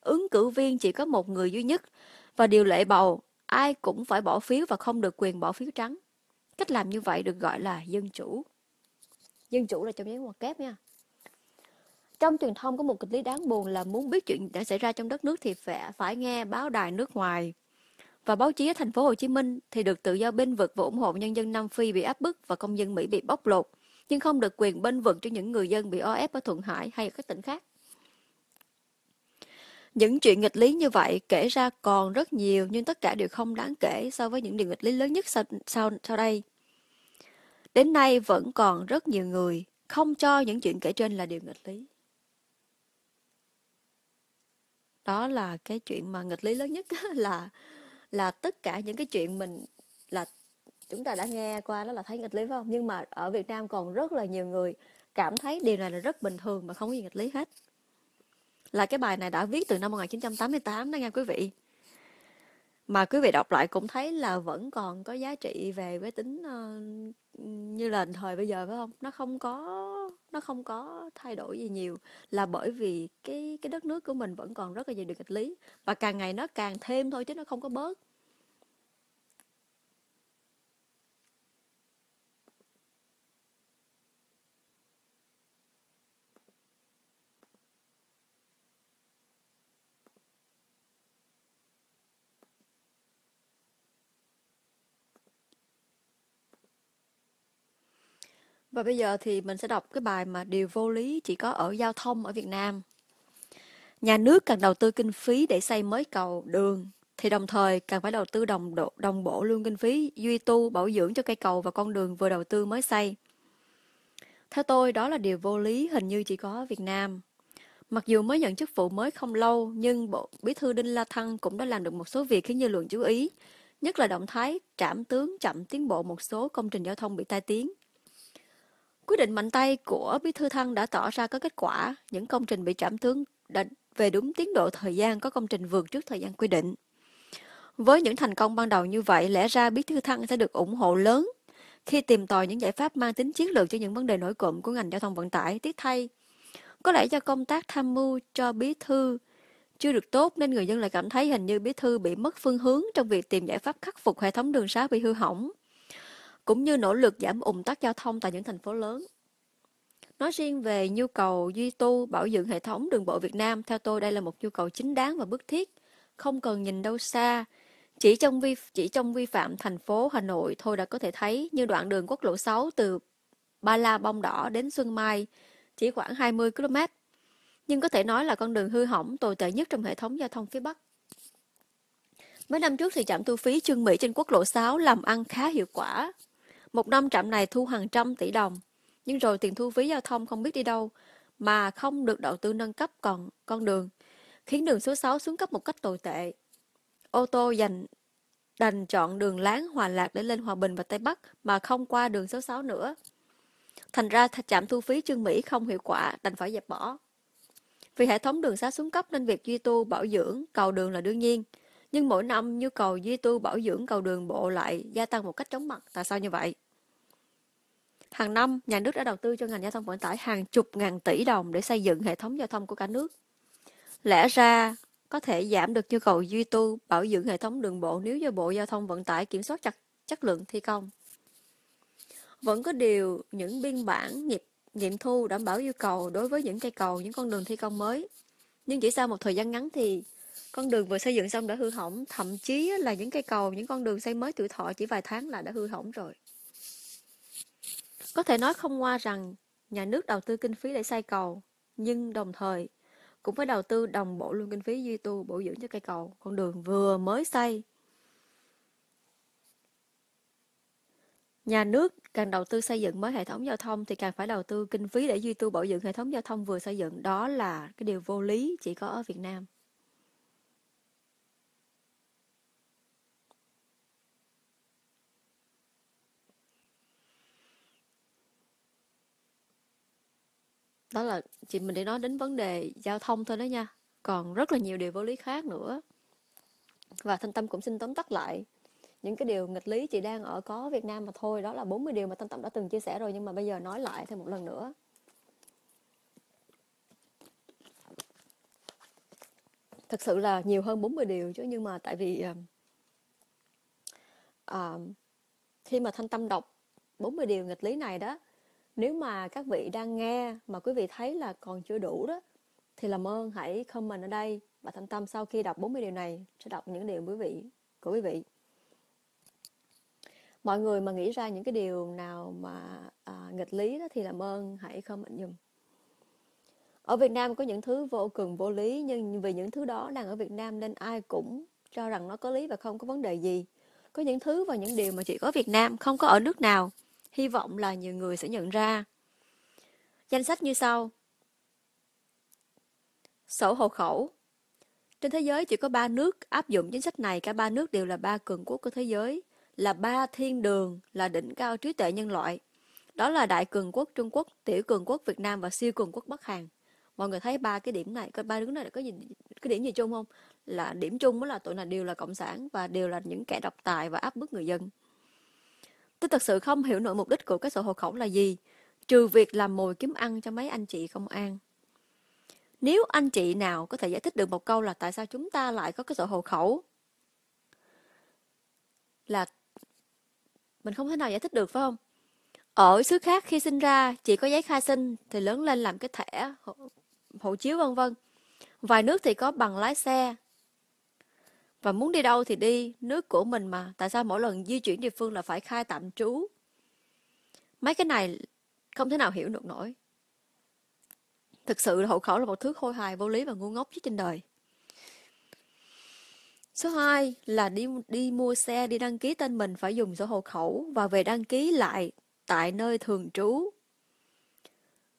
Ứng cử viên chỉ có một người duy nhất và điều lệ bầu ai cũng phải bỏ phiếu và không được quyền bỏ phiếu trắng. Cách làm như vậy được gọi là dân chủ. Dân chủ là trong giấy ngoặc kép nha trong truyền thông có một kịch lý đáng buồn là muốn biết chuyện đã xảy ra trong đất nước thì phải, phải nghe báo đài nước ngoài. Và báo chí ở thành phố Hồ Chí Minh thì được tự do bên vực và ủng hộ nhân dân Nam Phi bị áp bức và công dân Mỹ bị bóc lột, nhưng không được quyền bên vực cho những người dân bị o ép ở thuận Hải hay ở các tỉnh khác. Những chuyện nghịch lý như vậy kể ra còn rất nhiều nhưng tất cả đều không đáng kể so với những điều nghịch lý lớn nhất sau, sau, sau đây. Đến nay vẫn còn rất nhiều người không cho những chuyện kể trên là điều nghịch lý. đó là cái chuyện mà nghịch lý lớn nhất là là tất cả những cái chuyện mình là chúng ta đã nghe qua đó là thấy nghịch lý phải không nhưng mà ở Việt Nam còn rất là nhiều người cảm thấy điều này là rất bình thường mà không có gì nghịch lý hết là cái bài này đã viết từ năm 1988 đó nha quý vị mà quý vị đọc lại cũng thấy là vẫn còn có giá trị về cái tính uh, như là thời bây giờ phải không nó không có nó không có thay đổi gì nhiều là bởi vì cái cái đất nước của mình vẫn còn rất là nhiều điều nghịch lý và càng ngày nó càng thêm thôi chứ nó không có bớt Và bây giờ thì mình sẽ đọc cái bài mà điều vô lý chỉ có ở giao thông ở Việt Nam. Nhà nước cần đầu tư kinh phí để xây mới cầu, đường thì đồng thời cần phải đầu tư đồng độ, đồng bộ luôn kinh phí duy tu bảo dưỡng cho cây cầu và con đường vừa đầu tư mới xây. Theo tôi đó là điều vô lý hình như chỉ có ở Việt Nam. Mặc dù mới nhận chức vụ mới không lâu nhưng Bộ Bí thư Đinh La Thăng cũng đã làm được một số việc khiến dư luận chú ý, nhất là động thái trảm tướng chậm tiến bộ một số công trình giao thông bị tai tiếng. Quyết định mạnh tay của Bí thư Thăng đã tỏ ra có kết quả, những công trình bị trảm tướng đã về đúng tiến độ thời gian có công trình vượt trước thời gian quy định. Với những thành công ban đầu như vậy, lẽ ra Bí thư Thăng sẽ được ủng hộ lớn khi tìm tòi những giải pháp mang tính chiến lược cho những vấn đề nổi cộm của ngành giao thông vận tải. tiết thay, có lẽ do công tác tham mưu cho Bí thư chưa được tốt nên người dân lại cảm thấy hình như Bí thư bị mất phương hướng trong việc tìm giải pháp khắc phục hệ thống đường xá bị hư hỏng cũng như nỗ lực giảm ủng tắc giao thông tại những thành phố lớn. Nói riêng về nhu cầu duy tu, bảo dưỡng hệ thống đường bộ Việt Nam, theo tôi đây là một nhu cầu chính đáng và bức thiết, không cần nhìn đâu xa. Chỉ trong vi chỉ trong vi phạm thành phố Hà Nội thôi đã có thể thấy như đoạn đường quốc lộ 6 từ Ba La Bông Đỏ đến Xuân Mai chỉ khoảng 20 km. Nhưng có thể nói là con đường hư hỏng tồi tệ nhất trong hệ thống giao thông phía Bắc. Mấy năm trước thì trạm thu phí Trương Mỹ trên quốc lộ 6 làm ăn khá hiệu quả, một năm trạm này thu hàng trăm tỷ đồng, nhưng rồi tiền thu phí giao thông không biết đi đâu, mà không được đầu tư nâng cấp còn con đường, khiến đường số 6 xuống cấp một cách tồi tệ. Ô tô dành đành chọn đường Láng Hòa Lạc để lên Hòa Bình và Tây Bắc mà không qua đường số 6 nữa. Thành ra trạm thu phí Trương Mỹ không hiệu quả, đành phải dẹp bỏ. Vì hệ thống đường xá xuống cấp nên việc duy tu bảo dưỡng cầu đường là đương nhiên. Nhưng mỗi năm nhu cầu duy tu bảo dưỡng cầu đường bộ lại gia tăng một cách chóng mặt. Tại sao như vậy? Hàng năm, nhà nước đã đầu tư cho ngành giao thông vận tải hàng chục ngàn tỷ đồng để xây dựng hệ thống giao thông của cả nước. Lẽ ra, có thể giảm được nhu cầu duy tu, bảo dưỡng hệ thống đường bộ nếu do Bộ Giao thông Vận tải kiểm soát chặt chất lượng thi công. Vẫn có điều những biên bản nghiệp nghiệm thu đảm bảo yêu cầu đối với những cây cầu, những con đường thi công mới. Nhưng chỉ sau một thời gian ngắn thì con đường vừa xây dựng xong đã hư hỏng, thậm chí là những cây cầu, những con đường xây mới tuổi thọ chỉ vài tháng là đã hư hỏng rồi. Có thể nói không ngoa rằng nhà nước đầu tư kinh phí để xây cầu, nhưng đồng thời cũng phải đầu tư đồng bộ luôn kinh phí duy tu bổ dưỡng cho cây cầu, con đường vừa mới xây. Nhà nước càng đầu tư xây dựng mới hệ thống giao thông thì càng phải đầu tư kinh phí để duy tu bảo dưỡng hệ thống giao thông vừa xây dựng. Đó là cái điều vô lý chỉ có ở Việt Nam. đó là chị mình để nói đến vấn đề giao thông thôi đó nha còn rất là nhiều điều vô lý khác nữa và thanh tâm cũng xin tóm tắt lại những cái điều nghịch lý chị đang ở có Việt Nam mà thôi đó là 40 điều mà Thanh Tâm đã từng chia sẻ rồi nhưng mà bây giờ nói lại thêm một lần nữa thực sự là nhiều hơn 40 điều chứ nhưng mà tại vì uh, khi mà Thanh Tâm đọc 40 điều nghịch lý này đó nếu mà các vị đang nghe mà quý vị thấy là còn chưa đủ đó thì làm ơn hãy comment ở đây và Thanh Tâm sau khi đọc 40 điều này sẽ đọc những điều quý vị của quý vị. Mọi người mà nghĩ ra những cái điều nào mà à, nghịch lý đó thì làm ơn hãy comment dùm. Ở Việt Nam có những thứ vô cùng vô lý nhưng vì những thứ đó đang ở Việt Nam nên ai cũng cho rằng nó có lý và không có vấn đề gì. Có những thứ và những điều mà chỉ có Việt Nam không có ở nước nào hy vọng là nhiều người sẽ nhận ra. Danh sách như sau. Sổ hộ khẩu Trên thế giới chỉ có 3 nước áp dụng chính sách này, cả ba nước đều là ba cường quốc của thế giới, là ba thiên đường, là đỉnh cao trí tuệ nhân loại. Đó là Đại cường quốc Trung Quốc, Tiểu cường quốc Việt Nam và Siêu cường quốc Bắc Hàn. Mọi người thấy ba cái điểm này, có ba đứa này có gì cái điểm gì chung không? Là điểm chung đó là tụi này đều là cộng sản và đều là những kẻ độc tài và áp bức người dân. Tôi thật sự không hiểu nội mục đích của cái sổ hộ khẩu là gì, trừ việc làm mồi kiếm ăn cho mấy anh chị công an. Nếu anh chị nào có thể giải thích được một câu là tại sao chúng ta lại có cái sổ hộ khẩu là mình không thể nào giải thích được phải không? Ở xứ khác khi sinh ra chỉ có giấy khai sinh thì lớn lên làm cái thẻ hộ, hộ chiếu vân vân. Vài nước thì có bằng lái xe, và muốn đi đâu thì đi, nước của mình mà, tại sao mỗi lần di chuyển địa phương là phải khai tạm trú? Mấy cái này không thể nào hiểu được nổi. Thực sự hộ khẩu là một thứ khôi hài, vô lý và ngu ngốc nhất trên đời. Số 2 là đi đi mua xe, đi đăng ký tên mình phải dùng sổ hộ khẩu và về đăng ký lại tại nơi thường trú.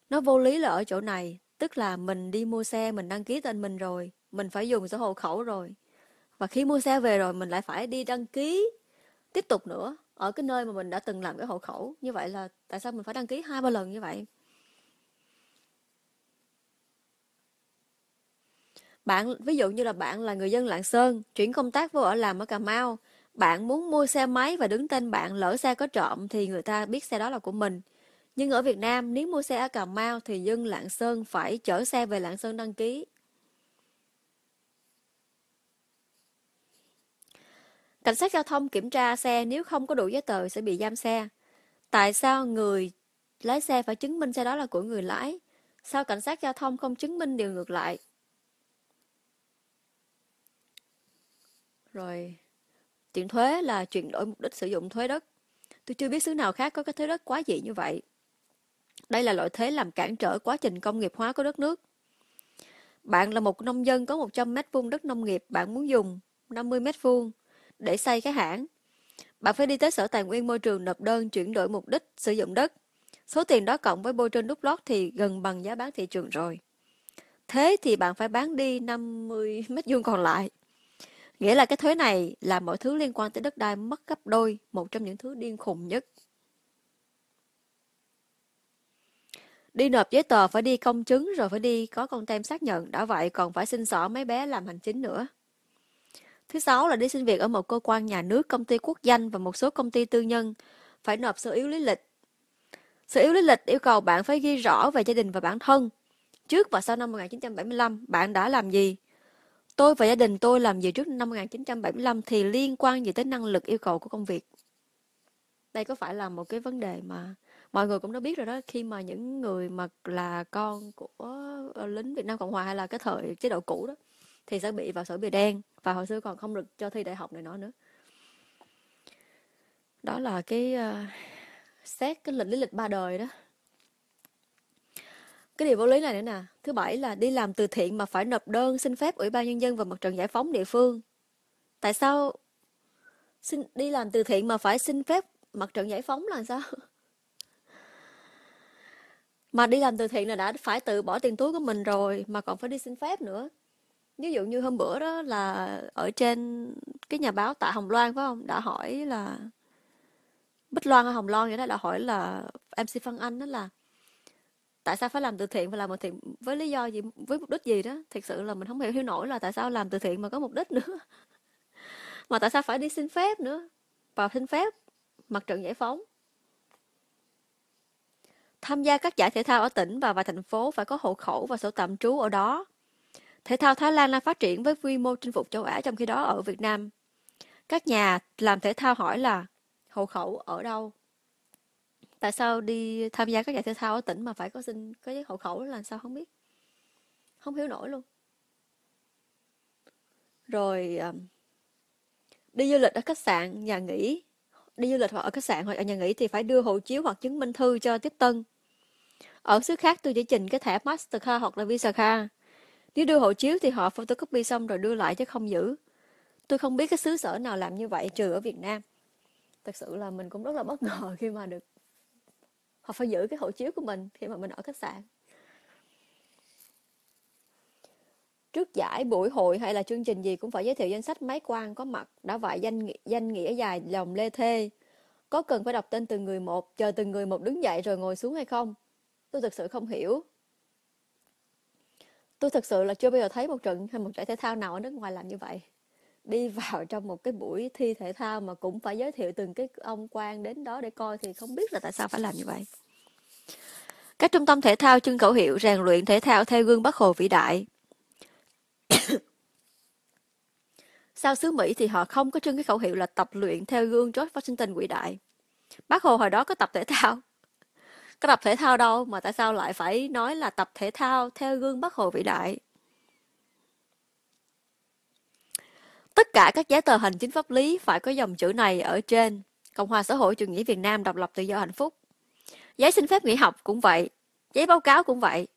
Nó vô lý là ở chỗ này, tức là mình đi mua xe, mình đăng ký tên mình rồi, mình phải dùng sổ hộ khẩu rồi, và khi mua xe về rồi mình lại phải đi đăng ký tiếp tục nữa ở cái nơi mà mình đã từng làm cái hộ khẩu như vậy là tại sao mình phải đăng ký hai ba lần như vậy bạn ví dụ như là bạn là người dân lạng sơn chuyển công tác vô ở làm ở cà mau bạn muốn mua xe máy và đứng tên bạn lỡ xe có trộm thì người ta biết xe đó là của mình nhưng ở việt nam nếu mua xe ở cà mau thì dân lạng sơn phải chở xe về lạng sơn đăng ký Cảnh sát giao thông kiểm tra xe nếu không có đủ giấy tờ sẽ bị giam xe. Tại sao người lái xe phải chứng minh xe đó là của người lái? Sao cảnh sát giao thông không chứng minh điều ngược lại? Rồi, chuyện thuế là chuyển đổi mục đích sử dụng thuế đất. Tôi chưa biết xứ nào khác có cái thuế đất quá dị như vậy. Đây là loại thuế làm cản trở quá trình công nghiệp hóa của đất nước. Bạn là một nông dân có 100 mét vuông đất nông nghiệp bạn muốn dùng 50 mét vuông để xây cái hãng. Bạn phải đi tới Sở Tài nguyên Môi trường nộp đơn chuyển đổi mục đích sử dụng đất. Số tiền đó cộng với bôi trên đúc lót thì gần bằng giá bán thị trường rồi. Thế thì bạn phải bán đi 50 mét vuông còn lại. Nghĩa là cái thuế này là mọi thứ liên quan tới đất đai mất gấp đôi, một trong những thứ điên khùng nhất. Đi nộp giấy tờ phải đi công chứng rồi phải đi có con tem xác nhận, đã vậy còn phải xin xỏ mấy bé làm hành chính nữa. Thứ sáu là đi xin việc ở một cơ quan nhà nước, công ty quốc danh và một số công ty tư nhân, phải nộp sơ yếu lý lịch. Sơ yếu lý lịch yêu cầu bạn phải ghi rõ về gia đình và bản thân. Trước và sau năm 1975, bạn đã làm gì? Tôi và gia đình tôi làm gì trước năm 1975 thì liên quan gì tới năng lực yêu cầu của công việc? Đây có phải là một cái vấn đề mà mọi người cũng đã biết rồi đó khi mà những người mà là con của ờ, lính Việt Nam Cộng Hòa hay là cái thời chế độ cũ đó thì sẽ bị vào sổ bìa đen và hồi xưa còn không được cho thi đại học này nọ nữa đó là cái uh, xét cái lịch lý lịch ba đời đó cái điều vô lý này nữa nè thứ bảy là đi làm từ thiện mà phải nộp đơn xin phép ủy ban nhân dân và mặt trận giải phóng địa phương tại sao xin đi làm từ thiện mà phải xin phép mặt trận giải phóng là sao mà đi làm từ thiện là đã phải tự bỏ tiền túi của mình rồi mà còn phải đi xin phép nữa ví dụ như hôm bữa đó là ở trên cái nhà báo tại Hồng Loan phải không đã hỏi là Bích Loan hay Hồng Loan vậy đó đã hỏi là MC Phân Anh đó là tại sao phải làm từ thiện và làm từ thiện với lý do gì với mục đích gì đó thật sự là mình không hiểu hiểu nổi là tại sao làm từ thiện mà có mục đích nữa mà tại sao phải đi xin phép nữa và xin phép mặt trận giải phóng tham gia các giải thể thao ở tỉnh và vài thành phố phải có hộ khẩu và sổ tạm trú ở đó Thể thao Thái Lan đang phát triển với quy mô chinh phục châu Á trong khi đó ở Việt Nam. Các nhà làm thể thao hỏi là hộ khẩu ở đâu? Tại sao đi tham gia các giải thể thao ở tỉnh mà phải có xin có giấy hộ khẩu là sao không biết? Không hiểu nổi luôn. Rồi ờ, đi du lịch ở khách sạn, nhà nghỉ, đi du lịch hoặc ở khách sạn hoặc ở nhà nghỉ thì phải đưa hộ chiếu hoặc chứng minh thư cho tiếp tân. Ở xứ khác tôi chỉ trình cái thẻ Mastercard hoặc là Visa card nếu đưa hộ chiếu thì họ photocopy xong rồi đưa lại chứ không giữ. Tôi không biết cái xứ sở nào làm như vậy trừ ở Việt Nam. Thật sự là mình cũng rất là bất ngờ khi mà được họ phải giữ cái hộ chiếu của mình khi mà mình ở khách sạn. Trước giải, buổi hội hay là chương trình gì cũng phải giới thiệu danh sách máy quan có mặt, đã vậy danh danh nghĩa dài lòng lê thê. Có cần phải đọc tên từng người một, chờ từng người một đứng dậy rồi ngồi xuống hay không? Tôi thực sự không hiểu, tôi thực sự là chưa bao giờ thấy một trận hay một giải thể thao nào ở nước ngoài làm như vậy đi vào trong một cái buổi thi thể thao mà cũng phải giới thiệu từng cái ông quan đến đó để coi thì không biết là tại sao phải làm như vậy các trung tâm thể thao trưng khẩu hiệu rèn luyện thể thao theo gương Bắc Hồ vĩ đại. Sau xứ Mỹ thì họ không có trưng cái khẩu hiệu là tập luyện theo gương George Washington vĩ đại. Bác Hồ hồi đó có tập thể thao, có tập thể thao đâu mà tại sao lại phải nói là tập thể thao theo gương bác hồ vĩ đại tất cả các giấy tờ hành chính pháp lý phải có dòng chữ này ở trên cộng hòa xã hội chủ nghĩa việt nam độc lập tự do hạnh phúc giấy xin phép nghỉ học cũng vậy giấy báo cáo cũng vậy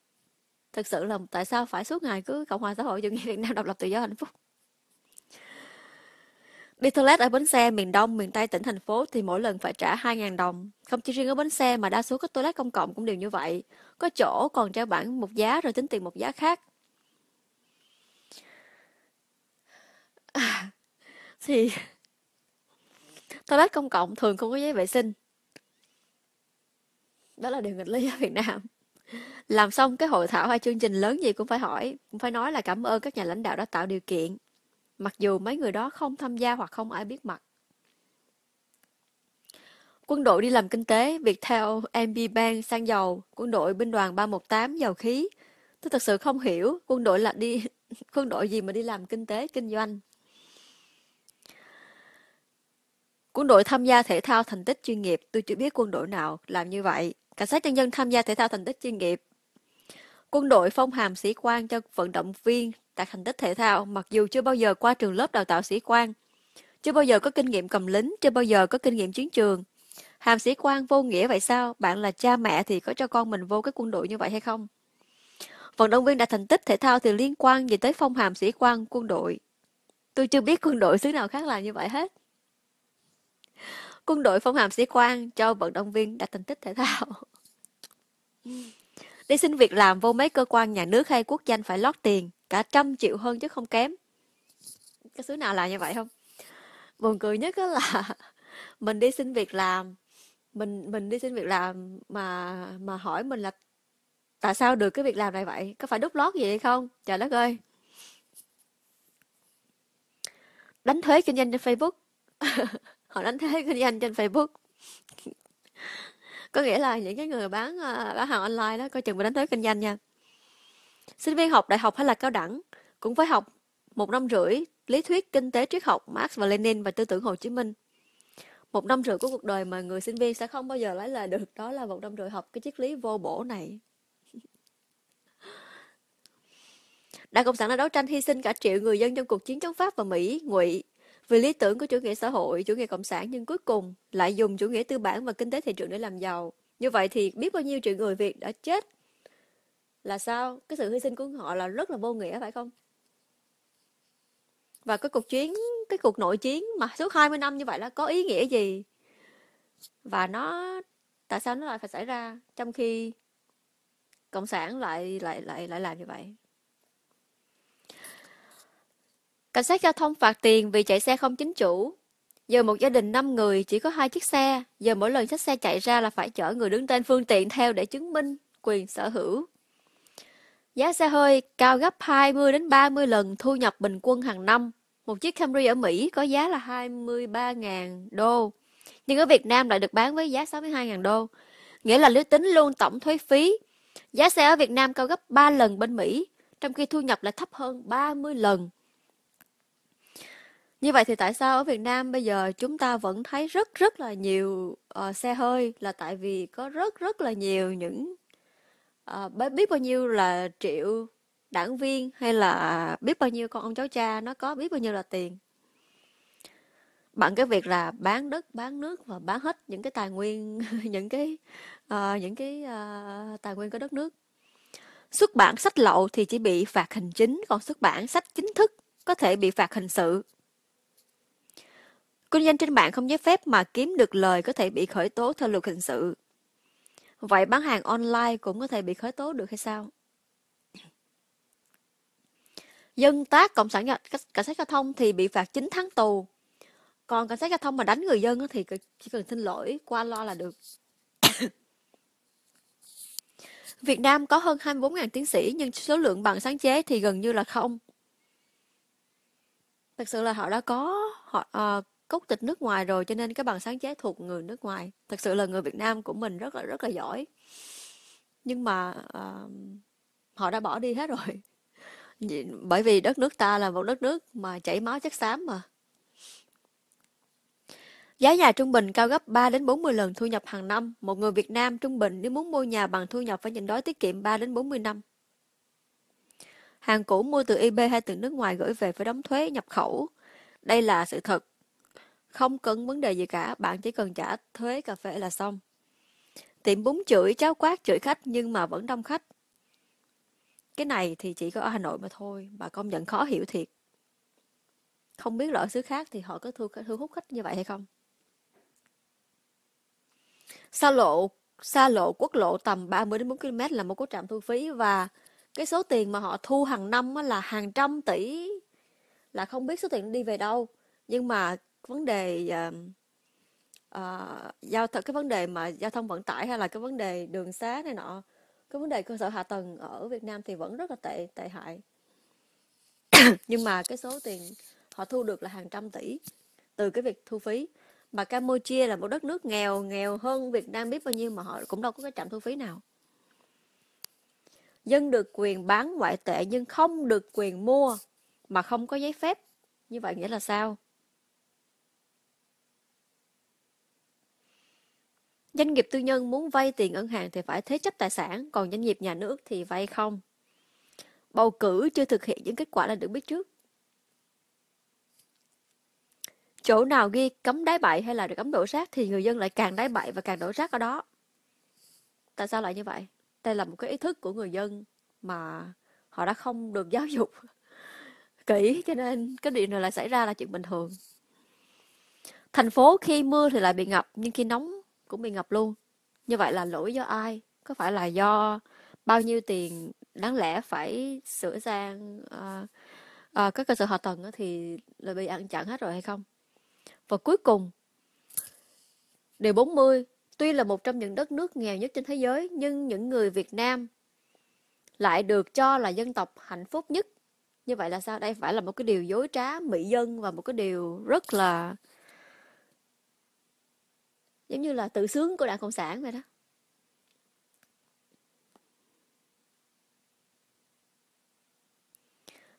thực sự là tại sao phải suốt ngày cứ cộng hòa xã hội chủ nghĩa việt nam độc lập tự do hạnh phúc Đi toilet ở bến xe miền Đông, miền Tây tỉnh thành phố thì mỗi lần phải trả 2.000 đồng. Không chỉ riêng ở bến xe mà đa số các toilet công cộng cũng đều như vậy. Có chỗ còn treo bảng một giá rồi tính tiền một giá khác. À, thì toilet công cộng thường không có giấy vệ sinh. Đó là điều nghịch lý ở Việt Nam. Làm xong cái hội thảo hay chương trình lớn gì cũng phải hỏi, cũng phải nói là cảm ơn các nhà lãnh đạo đã tạo điều kiện mặc dù mấy người đó không tham gia hoặc không ai biết mặt. Quân đội đi làm kinh tế, việc theo MB Bank sang dầu, quân đội binh đoàn 318 dầu khí. Tôi thật sự không hiểu quân đội là đi quân đội gì mà đi làm kinh tế kinh doanh. Quân đội tham gia thể thao thành tích chuyên nghiệp, tôi chưa biết quân đội nào làm như vậy. Cảnh sát nhân dân tham gia thể thao thành tích chuyên nghiệp. Quân đội phong hàm sĩ quan cho vận động viên đạt thành tích thể thao mặc dù chưa bao giờ qua trường lớp đào tạo sĩ quan, chưa bao giờ có kinh nghiệm cầm lính, chưa bao giờ có kinh nghiệm chiến trường. Hàm sĩ quan vô nghĩa vậy sao? Bạn là cha mẹ thì có cho con mình vô cái quân đội như vậy hay không? Vận động viên đạt thành tích thể thao thì liên quan gì tới phong hàm sĩ quan quân đội? Tôi chưa biết quân đội xứ nào khác làm như vậy hết. Quân đội phong hàm sĩ quan cho vận động viên đạt thành tích thể thao. Đi xin việc làm vô mấy cơ quan nhà nước hay quốc danh phải lót tiền cả trăm triệu hơn chứ không kém cái xứ nào là như vậy không buồn cười nhất đó là mình đi xin việc làm mình mình đi xin việc làm mà mà hỏi mình là tại sao được cái việc làm này vậy có phải đúc lót gì hay không trời đất ơi đánh thuế kinh doanh trên facebook họ đánh thuế kinh doanh trên facebook có nghĩa là những cái người bán à, bán hàng online đó coi chừng bị đánh thuế kinh doanh nha Sinh viên học đại học hay là cao đẳng cũng phải học một năm rưỡi lý thuyết kinh tế triết học Marx và Lenin và tư tưởng Hồ Chí Minh. Một năm rưỡi của cuộc đời mà người sinh viên sẽ không bao giờ lấy lại được đó là một năm rưỡi học cái triết lý vô bổ này. Đảng Cộng sản đã đấu tranh hy sinh cả triệu người dân trong cuộc chiến chống Pháp và Mỹ, Ngụy vì lý tưởng của chủ nghĩa xã hội, chủ nghĩa cộng sản nhưng cuối cùng lại dùng chủ nghĩa tư bản và kinh tế thị trường để làm giàu. Như vậy thì biết bao nhiêu triệu người Việt đã chết là sao cái sự hy sinh của họ là rất là vô nghĩa phải không và cái cuộc chiến cái cuộc nội chiến mà suốt 20 năm như vậy là có ý nghĩa gì và nó tại sao nó lại phải xảy ra trong khi cộng sản lại lại lại lại làm như vậy cảnh sát giao thông phạt tiền vì chạy xe không chính chủ giờ một gia đình 5 người chỉ có hai chiếc xe giờ mỗi lần chiếc xe chạy ra là phải chở người đứng tên phương tiện theo để chứng minh quyền sở hữu Giá xe hơi cao gấp 20 đến 30 lần thu nhập bình quân hàng năm. Một chiếc Camry ở Mỹ có giá là 23.000 đô, nhưng ở Việt Nam lại được bán với giá 62.000 đô. Nghĩa là nếu tính luôn tổng thuế phí, giá xe ở Việt Nam cao gấp 3 lần bên Mỹ, trong khi thu nhập lại thấp hơn 30 lần. Như vậy thì tại sao ở Việt Nam bây giờ chúng ta vẫn thấy rất rất là nhiều uh, xe hơi là tại vì có rất rất là nhiều những uh, biết bao nhiêu là triệu đảng viên hay là biết bao nhiêu con ông cháu cha nó có biết bao nhiêu là tiền bằng cái việc là bán đất bán nước và bán hết những cái tài nguyên những cái uh, những cái uh, tài nguyên của đất nước xuất bản sách lậu thì chỉ bị phạt hành chính còn xuất bản sách chính thức có thể bị phạt hình sự kinh doanh trên mạng không giấy phép mà kiếm được lời có thể bị khởi tố theo luật hình sự Vậy bán hàng online cũng có thể bị khởi tố được hay sao? Dân tác Cộng sản nhật Cảnh sát Giao thông thì bị phạt 9 tháng tù. Còn Cảnh sát Giao thông mà đánh người dân thì chỉ cần xin lỗi qua lo là được. Việt Nam có hơn 24.000 tiến sĩ nhưng số lượng bằng sáng chế thì gần như là không. Thật sự là họ đã có họ, uh, cốt tịch nước ngoài rồi cho nên cái bằng sáng chế thuộc người nước ngoài thật sự là người Việt Nam của mình rất là rất là giỏi nhưng mà uh, họ đã bỏ đi hết rồi bởi vì đất nước ta là một đất nước mà chảy máu chất xám mà Giá nhà trung bình cao gấp 3 đến 40 lần thu nhập hàng năm. Một người Việt Nam trung bình nếu muốn mua nhà bằng thu nhập phải nhịn đói tiết kiệm 3 đến 40 năm. Hàng cũ mua từ eBay hay từ nước ngoài gửi về phải đóng thuế nhập khẩu. Đây là sự thật không cần vấn đề gì cả, bạn chỉ cần trả thuế cà phê là xong. Tiệm bún chửi, cháo quát, chửi khách nhưng mà vẫn đông khách. Cái này thì chỉ có ở Hà Nội mà thôi, bà công nhận khó hiểu thiệt. Không biết loại xứ khác thì họ có thu, thu hút khách như vậy hay không? Xa lộ, xa lộ quốc lộ tầm 30 đến 4 km là một cái trạm thu phí và cái số tiền mà họ thu hàng năm là hàng trăm tỷ là không biết số tiền đi về đâu nhưng mà vấn đề uh, uh, giao th- cái vấn đề mà giao thông vận tải hay là cái vấn đề đường xá này nọ cái vấn đề cơ sở hạ tầng ở Việt Nam thì vẫn rất là tệ tệ hại nhưng mà cái số tiền họ thu được là hàng trăm tỷ từ cái việc thu phí mà Campuchia là một đất nước nghèo nghèo hơn Việt Nam biết bao nhiêu mà họ cũng đâu có cái trạm thu phí nào dân được quyền bán ngoại tệ nhưng không được quyền mua mà không có giấy phép như vậy nghĩa là sao Doanh nghiệp tư nhân muốn vay tiền ngân hàng thì phải thế chấp tài sản, còn doanh nghiệp nhà nước thì vay không. Bầu cử chưa thực hiện những kết quả là được biết trước. Chỗ nào ghi cấm đáy bậy hay là được cấm đổ rác thì người dân lại càng đáy bậy và càng đổ rác ở đó. Tại sao lại như vậy? Đây là một cái ý thức của người dân mà họ đã không được giáo dục kỹ cho nên cái điều này lại xảy ra là chuyện bình thường. Thành phố khi mưa thì lại bị ngập nhưng khi nóng cũng bị ngập luôn như vậy là lỗi do ai có phải là do bao nhiêu tiền đáng lẽ phải sửa sang uh, ờ, uh, ờ, các cơ sở hạ tầng thì là bị ăn chặn hết rồi hay không và cuối cùng điều 40 tuy là một trong những đất nước nghèo nhất trên thế giới nhưng những người Việt Nam lại được cho là dân tộc hạnh phúc nhất như vậy là sao đây phải là một cái điều dối trá mỹ dân và một cái điều rất là giống như là tự sướng của đảng cộng sản vậy đó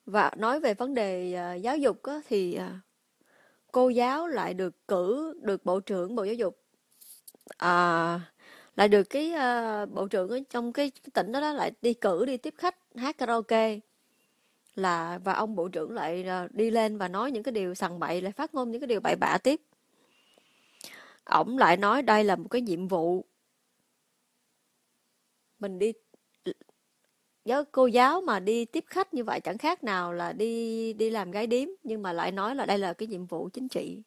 và nói về vấn đề à, giáo dục á, thì à, cô giáo lại được cử được bộ trưởng bộ giáo dục à, lại được cái uh, bộ trưởng ở trong cái tỉnh đó, đó lại đi cử đi tiếp khách hát karaoke là và ông bộ trưởng lại uh, đi lên và nói những cái điều sằng bậy lại phát ngôn những cái điều bậy bạ tiếp ổng lại nói đây là một cái nhiệm vụ mình đi giáo cô giáo mà đi tiếp khách như vậy chẳng khác nào là đi đi làm gái điếm nhưng mà lại nói là đây là cái nhiệm vụ chính trị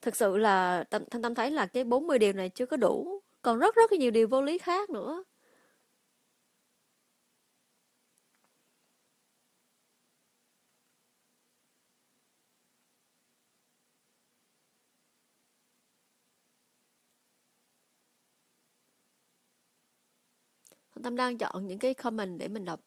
thực sự là tâm tâm thấy là cái 40 điều này chưa có đủ còn rất rất nhiều điều vô lý khác nữa Tâm đang chọn những cái comment để mình đọc.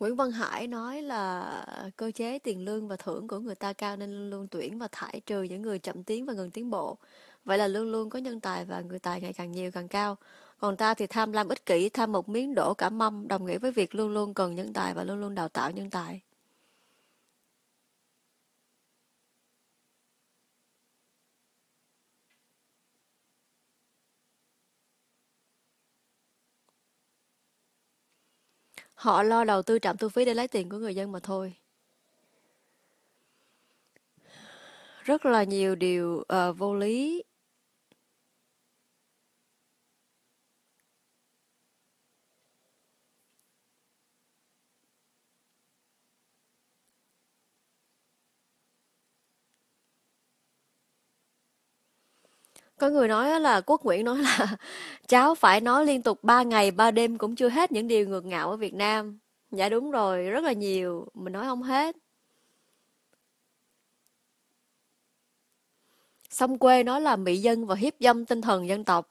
Nguyễn Văn Hải nói là cơ chế tiền lương và thưởng của người ta cao nên luôn luôn tuyển và thải trừ những người chậm tiến và ngừng tiến bộ. Vậy là luôn luôn có nhân tài và người tài ngày càng nhiều càng cao còn ta thì tham lam ích kỷ tham một miếng đổ cả mâm đồng nghĩa với việc luôn luôn cần nhân tài và luôn luôn đào tạo nhân tài họ lo đầu tư trạm thu phí để lấy tiền của người dân mà thôi rất là nhiều điều uh, vô lý Có người nói là Quốc Nguyễn nói là cháu phải nói liên tục 3 ngày 3 đêm cũng chưa hết những điều ngược ngạo ở Việt Nam. Dạ đúng rồi, rất là nhiều, mình nói không hết. Sông quê nói là mỹ dân và hiếp dâm tinh thần dân tộc.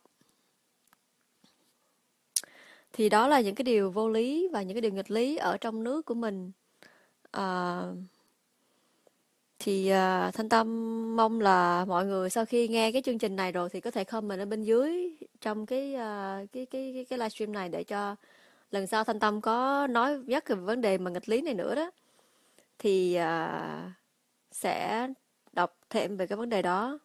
Thì đó là những cái điều vô lý và những cái điều nghịch lý ở trong nước của mình. À... Uh thì à, Thanh Tâm mong là mọi người sau khi nghe cái chương trình này rồi thì có thể comment ở bên dưới trong cái à, cái cái cái, cái livestream này để cho lần sau Thanh Tâm có nói nhắc về vấn đề mà nghịch lý này nữa đó thì à, sẽ đọc thêm về cái vấn đề đó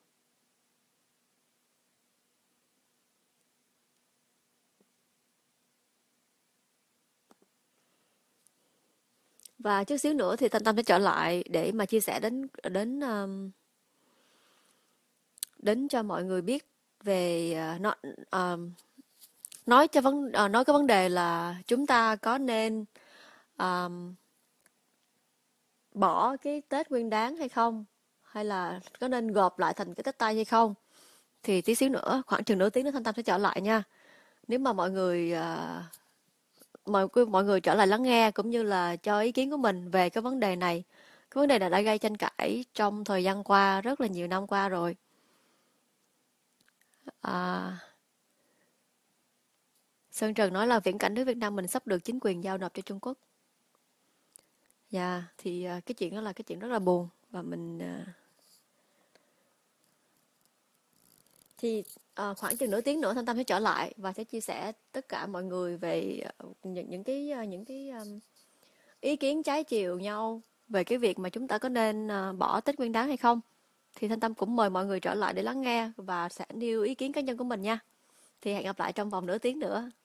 và chút xíu nữa thì thanh Tâm sẽ trở lại để mà chia sẻ đến đến um, đến cho mọi người biết về uh, nó, uh, nói cho vấn uh, nói cái vấn đề là chúng ta có nên um, bỏ cái Tết Nguyên đáng hay không hay là có nên gộp lại thành cái Tết tay hay không thì tí xíu nữa khoảng chừng nửa tiếng nữa Thanh Tâm sẽ trở lại nha nếu mà mọi người uh, mọi mọi người trở lại lắng nghe cũng như là cho ý kiến của mình về cái vấn đề này. Cái vấn đề này đã gây tranh cãi trong thời gian qua rất là nhiều năm qua rồi. À, Sơn Trần nói là viễn cảnh nước Việt Nam mình sắp được chính quyền giao nộp cho Trung Quốc. Dạ, yeah, thì à, cái chuyện đó là cái chuyện rất là buồn và mình à, thì à, khoảng chừng nửa tiếng nữa Thanh Tâm sẽ trở lại và sẽ chia sẻ tất cả mọi người về ờ, những những cái ờ, những cái um, ý kiến trái chiều nhau về cái việc mà chúng ta có nên bỏ Tết Nguyên đáng hay không. Thì Thanh Tâm cũng mời mọi người trở lại để lắng nghe và sẽ nêu ý kiến cá nhân của mình nha. Thì hẹn gặp lại trong vòng nửa tiếng nữa.